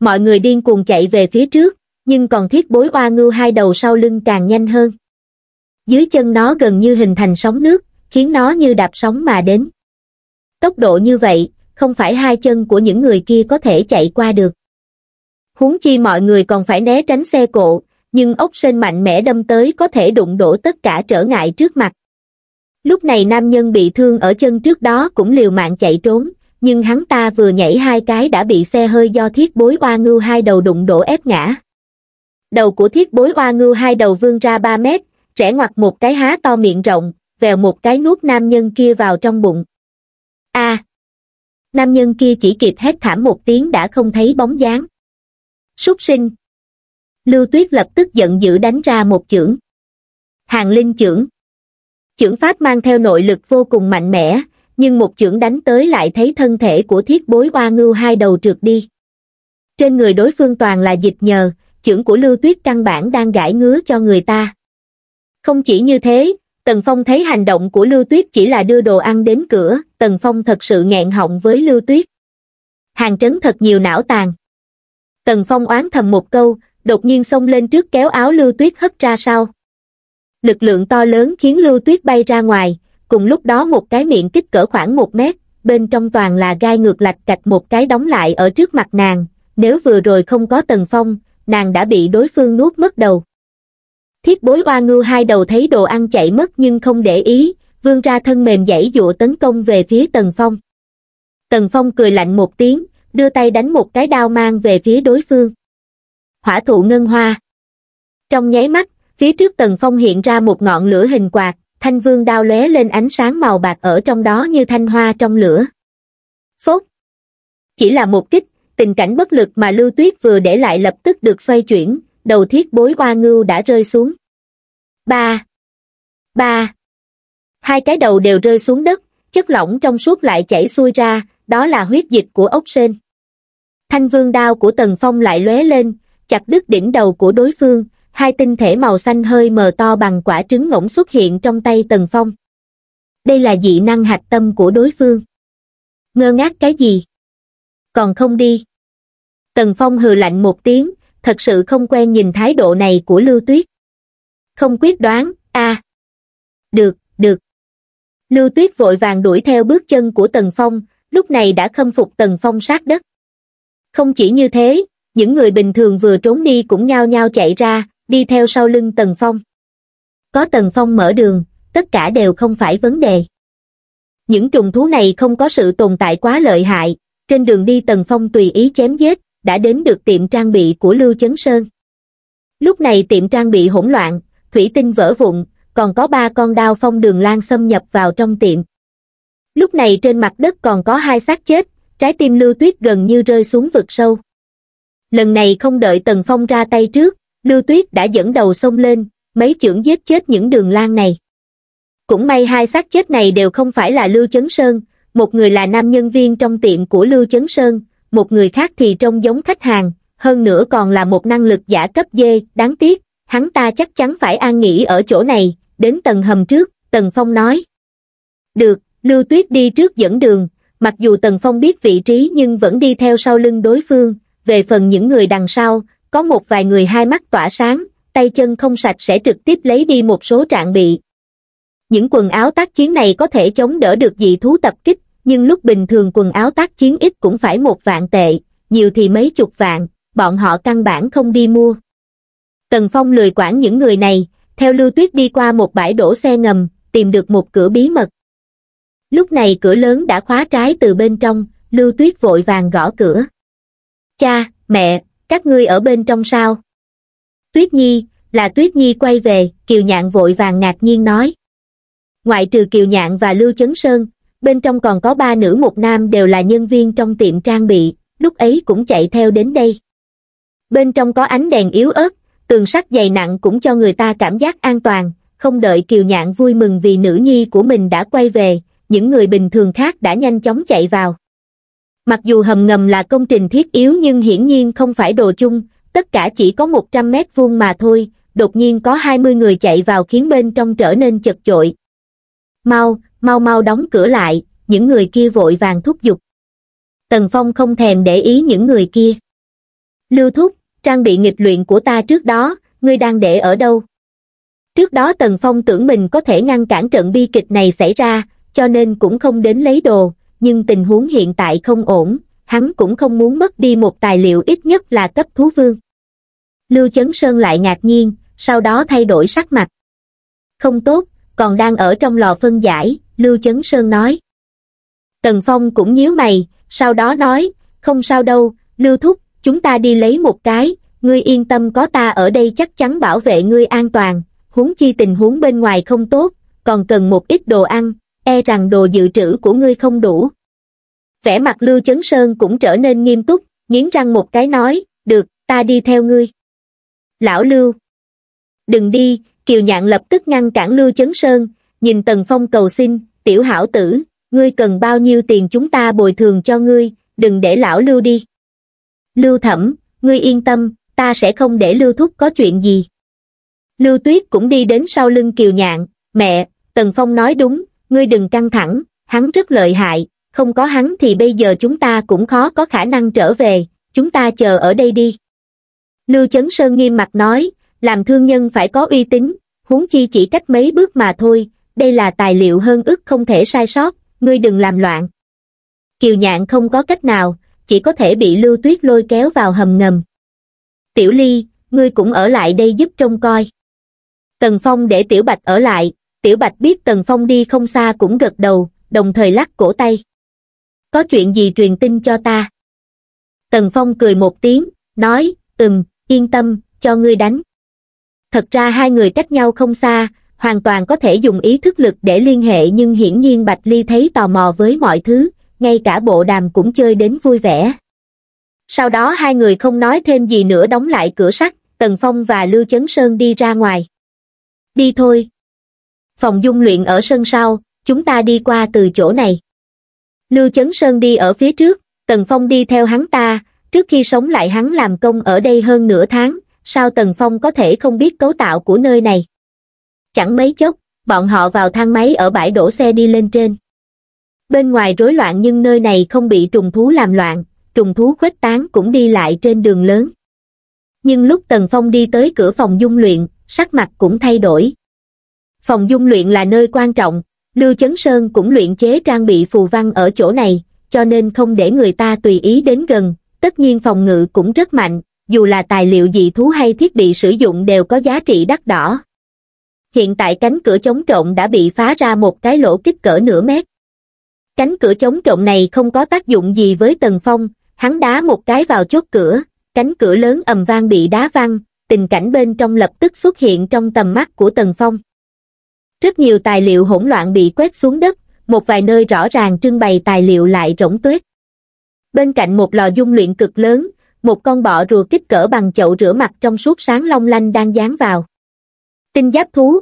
Mọi người điên cuồng chạy về phía trước, nhưng còn thiết bối oa ngưu hai đầu sau lưng càng nhanh hơn. Dưới chân nó gần như hình thành sóng nước, khiến nó như đạp sóng mà đến. Tốc độ như vậy, không phải hai chân của những người kia có thể chạy qua được. Huống chi mọi người còn phải né tránh xe cộ, nhưng ốc sên mạnh mẽ đâm tới có thể đụng đổ tất cả trở ngại trước mặt. Lúc này nam nhân bị thương ở chân trước đó cũng liều mạng chạy trốn, nhưng hắn ta vừa nhảy hai cái đã bị xe hơi do thiết bối oa ngưu hai đầu đụng đổ ép ngã. Đầu của thiết bối oa ngưu hai đầu vươn ra 3 mét, rẽ ngoặt một cái há to miệng rộng, vèo một cái nuốt nam nhân kia vào trong bụng. a Nam nhân kia chỉ kịp hét thảm một tiếng đã không thấy bóng dáng. Súc sinh. Lưu Tuyết lập tức giận dữ đánh ra một chưởng. Hàng Linh chưởng chưởng pháp mang theo nội lực vô cùng mạnh mẽ nhưng một chưởng đánh tới lại thấy thân thể của thiết bối oa ngưu hai đầu trượt đi trên người đối phương toàn là dịch nhờ chưởng của lưu tuyết căn bản đang gãi ngứa cho người ta không chỉ như thế tần phong thấy hành động của lưu tuyết chỉ là đưa đồ ăn đến cửa tần phong thật sự nghẹn họng với lưu tuyết hàng trấn thật nhiều não tàn tần phong oán thầm một câu đột nhiên xông lên trước kéo áo lưu tuyết hất ra sau lực lượng to lớn khiến lưu tuyết bay ra ngoài cùng lúc đó một cái miệng kích cỡ khoảng một mét bên trong toàn là gai ngược lạch cạch một cái đóng lại ở trước mặt nàng nếu vừa rồi không có tần phong nàng đã bị đối phương nuốt mất đầu thiết bối oa ngưu hai đầu thấy đồ ăn chảy mất nhưng không để ý vương ra thân mềm dãy dụa tấn công về phía tần phong tần phong cười lạnh một tiếng đưa tay đánh một cái đao mang về phía đối phương hỏa thụ ngân hoa trong nháy mắt phía trước tần phong hiện ra một ngọn lửa hình quạt, thanh vương đao lóe lên ánh sáng màu bạc ở trong đó như thanh hoa trong lửa. Phốt! Chỉ là một kích, tình cảnh bất lực mà Lưu Tuyết vừa để lại lập tức được xoay chuyển, đầu thiết bối qua ngưu đã rơi xuống. Ba! Ba! Hai cái đầu đều rơi xuống đất, chất lỏng trong suốt lại chảy xuôi ra, đó là huyết dịch của ốc sên. Thanh vương đao của Tần Phong lại lóe lên, chặt đứt đỉnh đầu của đối phương, hai tinh thể màu xanh hơi mờ to bằng quả trứng ngỗng xuất hiện trong tay Tần Phong. Đây là dị năng hạch tâm của đối phương. Ngơ ngác cái gì? Còn không đi. Tần Phong hừ lạnh một tiếng, thật sự không quen nhìn thái độ này của Lưu Tuyết. Không quyết đoán, a. Được, được. Lưu Tuyết vội vàng đuổi theo bước chân của Tần Phong, lúc này đã khâm phục Tần Phong sát đất. Không chỉ như thế, những người bình thường vừa trốn đi cũng nhao nhao chạy ra, đi theo sau lưng Tần Phong. Có Tần Phong mở đường, tất cả đều không phải vấn đề. Những trùng thú này không có sự tồn tại quá lợi hại, trên đường đi Tần Phong tùy ý chém giết, đã đến được tiệm trang bị của Lưu Chấn Sơn. Lúc này tiệm trang bị hỗn loạn, thủy tinh vỡ vụn, còn có ba con đao phong đường lan xâm nhập vào trong tiệm. Lúc này trên mặt đất còn có hai xác chết, trái tim Lưu Tuyết gần như rơi xuống vực sâu. Lần này không đợi Tần Phong ra tay trước, Lưu Tuyết đã dẫn đầu xông lên, mấy chưởng giết chết những đường lan này. Cũng may hai xác chết này đều không phải là Lưu Chấn Sơn, một người là nam nhân viên trong tiệm của Lưu Chấn Sơn, một người khác thì trông giống khách hàng, hơn nữa còn là một năng lực giả cấp dê, đáng tiếc, hắn ta chắc chắn phải an nghỉ ở chỗ này, đến tầng hầm trước, Tần Phong nói. Được, Lưu Tuyết đi trước dẫn đường, mặc dù Tần Phong biết vị trí nhưng vẫn đi theo sau lưng đối phương, về phần những người đằng sau, có một vài người hai mắt tỏa sáng tay chân không sạch sẽ trực tiếp lấy đi một số trạng bị những quần áo tác chiến này có thể chống đỡ được dị thú tập kích nhưng lúc bình thường quần áo tác chiến ít cũng phải một vạn tệ nhiều thì mấy chục vạn bọn họ căn bản không đi mua tần phong lười quản những người này theo lưu tuyết đi qua một bãi đổ xe ngầm tìm được một cửa bí mật lúc này cửa lớn đã khóa trái từ bên trong lưu tuyết vội vàng gõ cửa cha mẹ các ngươi ở bên trong sao? Tuyết Nhi, là Tuyết Nhi quay về, Kiều Nhạn vội vàng ngạc nhiên nói. Ngoại trừ Kiều Nhạn và Lưu Chấn Sơn, bên trong còn có ba nữ một nam đều là nhân viên trong tiệm trang bị, lúc ấy cũng chạy theo đến đây. Bên trong có ánh đèn yếu ớt, tường sắt dày nặng cũng cho người ta cảm giác an toàn, không đợi Kiều Nhạn vui mừng vì nữ nhi của mình đã quay về, những người bình thường khác đã nhanh chóng chạy vào mặc dù hầm ngầm là công trình thiết yếu nhưng hiển nhiên không phải đồ chung, tất cả chỉ có 100 mét vuông mà thôi, đột nhiên có 20 người chạy vào khiến bên trong trở nên chật chội. Mau, mau mau đóng cửa lại, những người kia vội vàng thúc giục. Tần Phong không thèm để ý những người kia. Lưu thúc, trang bị nghịch luyện của ta trước đó, ngươi đang để ở đâu? Trước đó Tần Phong tưởng mình có thể ngăn cản trận bi kịch này xảy ra, cho nên cũng không đến lấy đồ, nhưng tình huống hiện tại không ổn, hắn cũng không muốn mất đi một tài liệu ít nhất là cấp thú vương. Lưu Chấn Sơn lại ngạc nhiên, sau đó thay đổi sắc mặt. Không tốt, còn đang ở trong lò phân giải, Lưu Chấn Sơn nói. Tần Phong cũng nhíu mày, sau đó nói, không sao đâu, Lưu Thúc, chúng ta đi lấy một cái, ngươi yên tâm có ta ở đây chắc chắn bảo vệ ngươi an toàn, huống chi tình huống bên ngoài không tốt, còn cần một ít đồ ăn, e rằng đồ dự trữ của ngươi không đủ. Vẻ mặt Lưu Chấn Sơn cũng trở nên nghiêm túc, nghiến răng một cái nói, được, ta đi theo ngươi. Lão Lưu, đừng đi, Kiều Nhạn lập tức ngăn cản Lưu Chấn Sơn, nhìn Tần Phong cầu xin, tiểu hảo tử, ngươi cần bao nhiêu tiền chúng ta bồi thường cho ngươi, đừng để lão Lưu đi. Lưu Thẩm, ngươi yên tâm, ta sẽ không để Lưu Thúc có chuyện gì. Lưu Tuyết cũng đi đến sau lưng Kiều Nhạn, mẹ, Tần Phong nói đúng, ngươi đừng căng thẳng, hắn rất lợi hại, không có hắn thì bây giờ chúng ta cũng khó có khả năng trở về, chúng ta chờ ở đây đi. Lưu Chấn Sơn nghiêm mặt nói, làm thương nhân phải có uy tín, huống chi chỉ cách mấy bước mà thôi, đây là tài liệu hơn ức không thể sai sót, ngươi đừng làm loạn. Kiều nhạn không có cách nào, chỉ có thể bị Lưu Tuyết lôi kéo vào hầm ngầm. Tiểu Ly, ngươi cũng ở lại đây giúp trông coi. Tần Phong để Tiểu Bạch ở lại, Tiểu Bạch biết Tần Phong đi không xa cũng gật đầu, đồng thời lắc cổ tay. Có chuyện gì truyền tin cho ta? Tần Phong cười một tiếng, nói, ừm, yên tâm, cho ngươi đánh. Thật ra hai người cách nhau không xa, hoàn toàn có thể dùng ý thức lực để liên hệ nhưng hiển nhiên Bạch Ly thấy tò mò với mọi thứ, ngay cả bộ đàm cũng chơi đến vui vẻ. Sau đó hai người không nói thêm gì nữa đóng lại cửa sắt, Tần Phong và Lưu Chấn Sơn đi ra ngoài. Đi thôi, phòng dung luyện ở sân sau, chúng ta đi qua từ chỗ này. Lưu Chấn Sơn đi ở phía trước, Tần Phong đi theo hắn ta, trước khi sống lại hắn làm công ở đây hơn nửa tháng, sao Tần Phong có thể không biết cấu tạo của nơi này. Chẳng mấy chốc, bọn họ vào thang máy ở bãi đổ xe đi lên trên. Bên ngoài rối loạn nhưng nơi này không bị trùng thú làm loạn, trùng thú khuếch tán cũng đi lại trên đường lớn. Nhưng lúc Tần Phong đi tới cửa phòng dung luyện, sắc mặt cũng thay đổi, Phòng dung luyện là nơi quan trọng, Lưu Chấn Sơn cũng luyện chế trang bị phù văn ở chỗ này, cho nên không để người ta tùy ý đến gần, tất nhiên phòng ngự cũng rất mạnh, dù là tài liệu dị thú hay thiết bị sử dụng đều có giá trị đắt đỏ. Hiện tại cánh cửa chống trộm đã bị phá ra một cái lỗ kích cỡ nửa mét. Cánh cửa chống trộm này không có tác dụng gì với Tần Phong, hắn đá một cái vào chốt cửa, cánh cửa lớn ầm vang bị đá văng, tình cảnh bên trong lập tức xuất hiện trong tầm mắt của Tần Phong. Rất nhiều tài liệu hỗn loạn bị quét xuống đất, một vài nơi rõ ràng trưng bày tài liệu lại rỗng tuyết. Bên cạnh một lò dung luyện cực lớn, một con bọ rùa kích cỡ bằng chậu rửa mặt trong suốt sáng long lanh đang dán vào. Tinh giáp thú.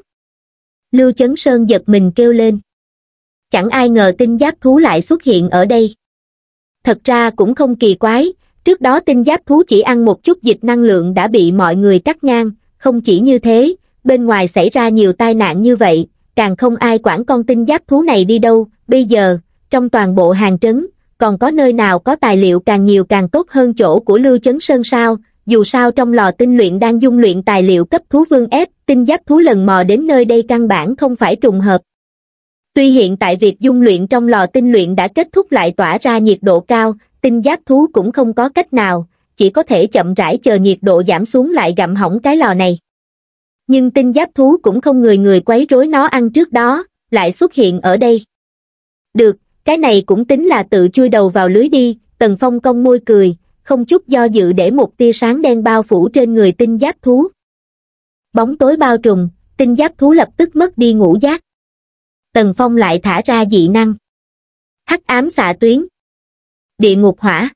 Lưu Chấn Sơn giật mình kêu lên. Chẳng ai ngờ tinh giáp thú lại xuất hiện ở đây. Thật ra cũng không kỳ quái, trước đó tinh giáp thú chỉ ăn một chút dịch năng lượng đã bị mọi người cắt ngang, không chỉ như thế, bên ngoài xảy ra nhiều tai nạn như vậy, càng không ai quản con tinh giáp thú này đi đâu, bây giờ, trong toàn bộ hàng trấn, còn có nơi nào có tài liệu càng nhiều càng tốt hơn chỗ của Lưu Chấn Sơn sao, dù sao trong lò tinh luyện đang dung luyện tài liệu cấp thú vương ép, tinh giáp thú lần mò đến nơi đây căn bản không phải trùng hợp. Tuy hiện tại việc dung luyện trong lò tinh luyện đã kết thúc lại tỏa ra nhiệt độ cao, tinh giáp thú cũng không có cách nào, chỉ có thể chậm rãi chờ nhiệt độ giảm xuống lại gặm hỏng cái lò này nhưng tinh giáp thú cũng không người người quấy rối nó ăn trước đó, lại xuất hiện ở đây. Được, cái này cũng tính là tự chui đầu vào lưới đi, Tần Phong công môi cười, không chút do dự để một tia sáng đen bao phủ trên người tinh giáp thú. Bóng tối bao trùm, tinh giáp thú lập tức mất đi ngủ giác. Tần Phong lại thả ra dị năng. Hắc ám xạ tuyến. Địa ngục hỏa.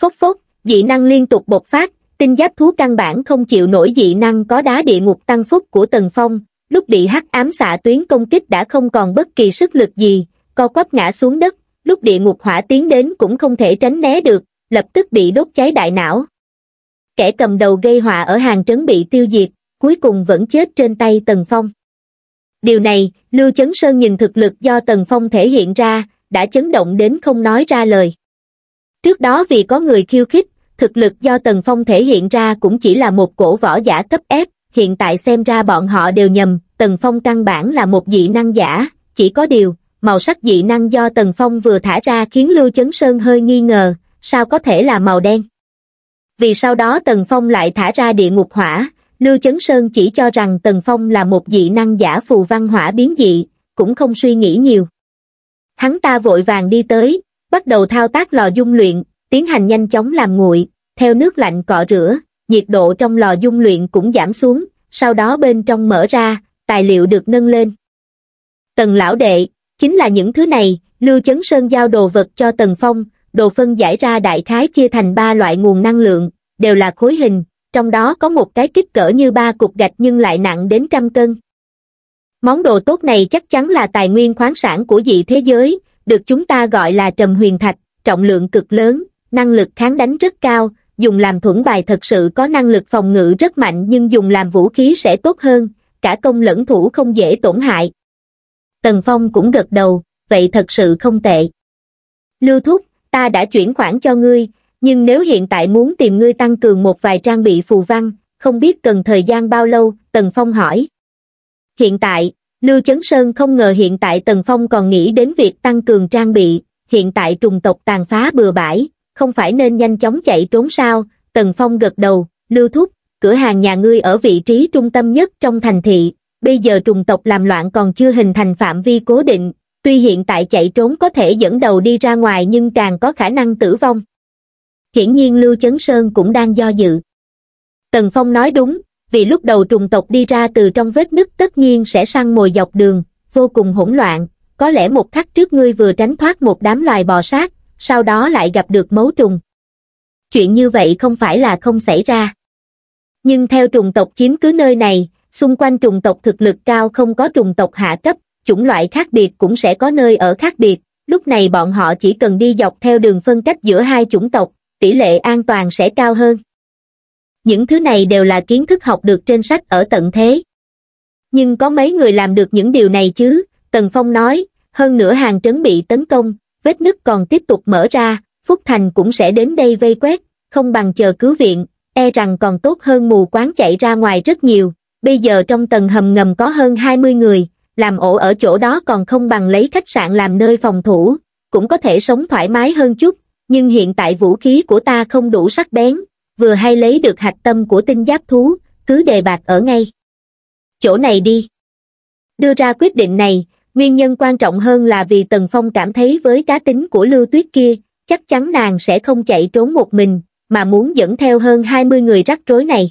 Phốc phốc, dị năng liên tục bộc phát, tinh giáp thú căn bản không chịu nổi dị năng có đá địa ngục tăng phúc của tần phong lúc bị hắc ám xạ tuyến công kích đã không còn bất kỳ sức lực gì co quắp ngã xuống đất lúc địa ngục hỏa tiến đến cũng không thể tránh né được lập tức bị đốt cháy đại não kẻ cầm đầu gây họa ở hàng trấn bị tiêu diệt cuối cùng vẫn chết trên tay tần phong điều này lưu chấn sơn nhìn thực lực do tần phong thể hiện ra đã chấn động đến không nói ra lời trước đó vì có người khiêu khích thực lực do Tần Phong thể hiện ra cũng chỉ là một cổ võ giả cấp S, hiện tại xem ra bọn họ đều nhầm, Tần Phong căn bản là một dị năng giả, chỉ có điều, màu sắc dị năng do Tần Phong vừa thả ra khiến Lưu Chấn Sơn hơi nghi ngờ, sao có thể là màu đen. Vì sau đó Tần Phong lại thả ra địa ngục hỏa, Lưu Chấn Sơn chỉ cho rằng Tần Phong là một dị năng giả phù văn hỏa biến dị, cũng không suy nghĩ nhiều. Hắn ta vội vàng đi tới, bắt đầu thao tác lò dung luyện, tiến hành nhanh chóng làm nguội, theo nước lạnh cọ rửa, nhiệt độ trong lò dung luyện cũng giảm xuống, sau đó bên trong mở ra, tài liệu được nâng lên. Tần lão đệ, chính là những thứ này, Lưu Chấn Sơn giao đồ vật cho Tần Phong, đồ phân giải ra đại khái chia thành ba loại nguồn năng lượng, đều là khối hình, trong đó có một cái kích cỡ như ba cục gạch nhưng lại nặng đến trăm cân. Món đồ tốt này chắc chắn là tài nguyên khoáng sản của dị thế giới, được chúng ta gọi là trầm huyền thạch, trọng lượng cực lớn, năng lực kháng đánh rất cao, dùng làm thuẫn bài thật sự có năng lực phòng ngự rất mạnh nhưng dùng làm vũ khí sẽ tốt hơn, cả công lẫn thủ không dễ tổn hại. Tần Phong cũng gật đầu, vậy thật sự không tệ. Lưu Thúc, ta đã chuyển khoản cho ngươi, nhưng nếu hiện tại muốn tìm ngươi tăng cường một vài trang bị phù văn, không biết cần thời gian bao lâu, Tần Phong hỏi. Hiện tại, Lưu Chấn Sơn không ngờ hiện tại Tần Phong còn nghĩ đến việc tăng cường trang bị, hiện tại trùng tộc tàn phá bừa bãi, không phải nên nhanh chóng chạy trốn sao, Tần Phong gật đầu, lưu thúc, cửa hàng nhà ngươi ở vị trí trung tâm nhất trong thành thị, bây giờ trùng tộc làm loạn còn chưa hình thành phạm vi cố định, tuy hiện tại chạy trốn có thể dẫn đầu đi ra ngoài nhưng càng có khả năng tử vong. Hiển nhiên Lưu Chấn Sơn cũng đang do dự. Tần Phong nói đúng, vì lúc đầu trùng tộc đi ra từ trong vết nứt tất nhiên sẽ săn mồi dọc đường, vô cùng hỗn loạn, có lẽ một khắc trước ngươi vừa tránh thoát một đám loài bò sát, sau đó lại gặp được mấu trùng. Chuyện như vậy không phải là không xảy ra. Nhưng theo trùng tộc chiếm cứ nơi này, xung quanh trùng tộc thực lực cao không có trùng tộc hạ cấp, chủng loại khác biệt cũng sẽ có nơi ở khác biệt, lúc này bọn họ chỉ cần đi dọc theo đường phân cách giữa hai chủng tộc, tỷ lệ an toàn sẽ cao hơn. Những thứ này đều là kiến thức học được trên sách ở tận thế. Nhưng có mấy người làm được những điều này chứ, Tần Phong nói, hơn nửa hàng trấn bị tấn công, vết nứt còn tiếp tục mở ra, Phúc Thành cũng sẽ đến đây vây quét, không bằng chờ cứu viện, e rằng còn tốt hơn mù quán chạy ra ngoài rất nhiều. Bây giờ trong tầng hầm ngầm có hơn 20 người, làm ổ ở chỗ đó còn không bằng lấy khách sạn làm nơi phòng thủ, cũng có thể sống thoải mái hơn chút, nhưng hiện tại vũ khí của ta không đủ sắc bén, vừa hay lấy được hạch tâm của tinh giáp thú, cứ đề bạc ở ngay. Chỗ này đi. Đưa ra quyết định này, nguyên nhân quan trọng hơn là vì Tần Phong cảm thấy với cá tính của Lưu Tuyết kia, chắc chắn nàng sẽ không chạy trốn một mình, mà muốn dẫn theo hơn 20 người rắc rối này.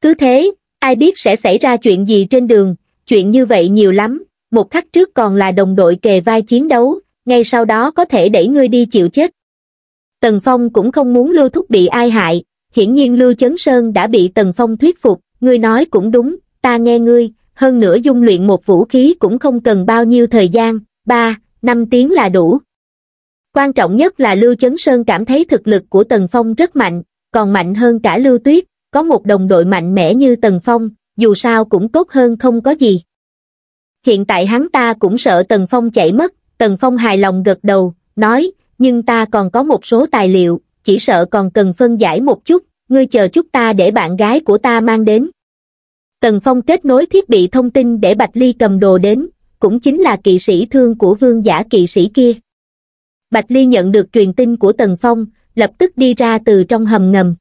Cứ thế, ai biết sẽ xảy ra chuyện gì trên đường, chuyện như vậy nhiều lắm, một khắc trước còn là đồng đội kề vai chiến đấu, ngay sau đó có thể đẩy ngươi đi chịu chết. Tần Phong cũng không muốn Lưu Thúc bị ai hại, hiển nhiên Lưu Chấn Sơn đã bị Tần Phong thuyết phục, ngươi nói cũng đúng, ta nghe ngươi, hơn nữa dung luyện một vũ khí cũng không cần bao nhiêu thời gian, 3, 5 tiếng là đủ. Quan trọng nhất là Lưu Chấn Sơn cảm thấy thực lực của Tần Phong rất mạnh, còn mạnh hơn cả Lưu Tuyết, có một đồng đội mạnh mẽ như Tần Phong, dù sao cũng tốt hơn không có gì. Hiện tại hắn ta cũng sợ Tần Phong chạy mất, Tần Phong hài lòng gật đầu, nói, nhưng ta còn có một số tài liệu, chỉ sợ còn cần phân giải một chút, ngươi chờ chút ta để bạn gái của ta mang đến. Tần Phong kết nối thiết bị thông tin để Bạch Ly cầm đồ đến, cũng chính là kỵ sĩ thương của vương giả kỵ sĩ kia. Bạch Ly nhận được truyền tin của Tần Phong, lập tức đi ra từ trong hầm ngầm.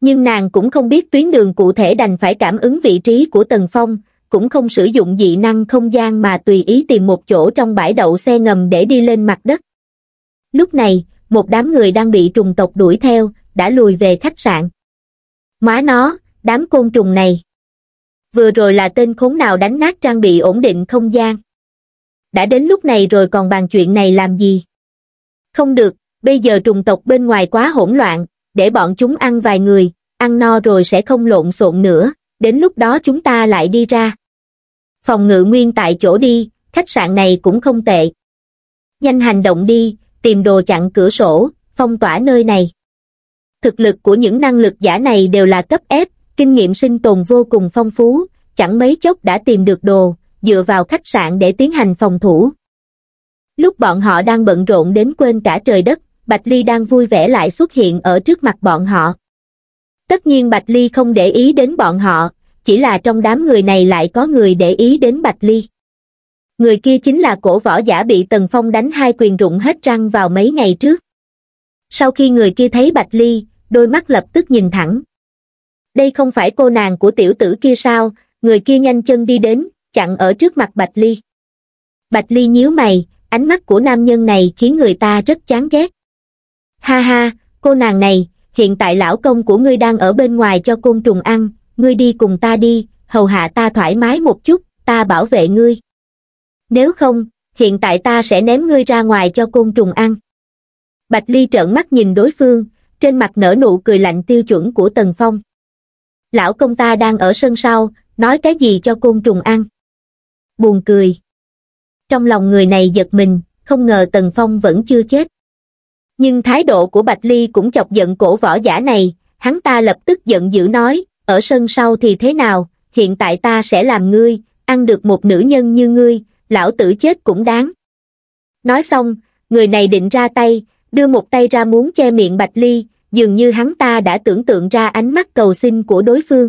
Nhưng nàng cũng không biết tuyến đường cụ thể đành phải cảm ứng vị trí của Tần Phong, cũng không sử dụng dị năng không gian mà tùy ý tìm một chỗ trong bãi đậu xe ngầm để đi lên mặt đất. Lúc này, một đám người đang bị trùng tộc đuổi theo, đã lùi về khách sạn. Má nó, đám côn trùng này vừa rồi là tên khốn nào đánh nát trang bị ổn định không gian. Đã đến lúc này rồi còn bàn chuyện này làm gì? Không được, bây giờ trùng tộc bên ngoài quá hỗn loạn, để bọn chúng ăn vài người, ăn no rồi sẽ không lộn xộn nữa, đến lúc đó chúng ta lại đi ra. Phòng ngự nguyên tại chỗ đi, khách sạn này cũng không tệ. Nhanh hành động đi, tìm đồ chặn cửa sổ, phong tỏa nơi này. Thực lực của những năng lực giả này đều là cấp S, kinh nghiệm sinh tồn vô cùng phong phú, chẳng mấy chốc đã tìm được đồ, dựa vào khách sạn để tiến hành phòng thủ. Lúc bọn họ đang bận rộn đến quên cả trời đất, Bạch Ly đang vui vẻ lại xuất hiện ở trước mặt bọn họ. Tất nhiên Bạch Ly không để ý đến bọn họ, chỉ là trong đám người này lại có người để ý đến Bạch Ly. Người kia chính là cổ võ giả bị Tần Phong đánh hai quyền rụng hết răng vào mấy ngày trước. Sau khi người kia thấy Bạch Ly, đôi mắt lập tức nhìn thẳng đây không phải cô nàng của tiểu tử kia sao người kia nhanh chân đi đến chặn ở trước mặt bạch ly bạch ly nhíu mày ánh mắt của nam nhân này khiến người ta rất chán ghét ha ha cô nàng này hiện tại lão công của ngươi đang ở bên ngoài cho côn trùng ăn ngươi đi cùng ta đi hầu hạ ta thoải mái một chút ta bảo vệ ngươi nếu không hiện tại ta sẽ ném ngươi ra ngoài cho côn trùng ăn bạch ly trợn mắt nhìn đối phương trên mặt nở nụ cười lạnh tiêu chuẩn của tần phong lão công ta đang ở sân sau, nói cái gì cho côn trùng ăn. Buồn cười. Trong lòng người này giật mình, không ngờ Tần Phong vẫn chưa chết. Nhưng thái độ của Bạch Ly cũng chọc giận cổ võ giả này, hắn ta lập tức giận dữ nói, ở sân sau thì thế nào, hiện tại ta sẽ làm ngươi, ăn được một nữ nhân như ngươi, lão tử chết cũng đáng. Nói xong, người này định ra tay, đưa một tay ra muốn che miệng Bạch Ly, dường như hắn ta đã tưởng tượng ra ánh mắt cầu xin của đối phương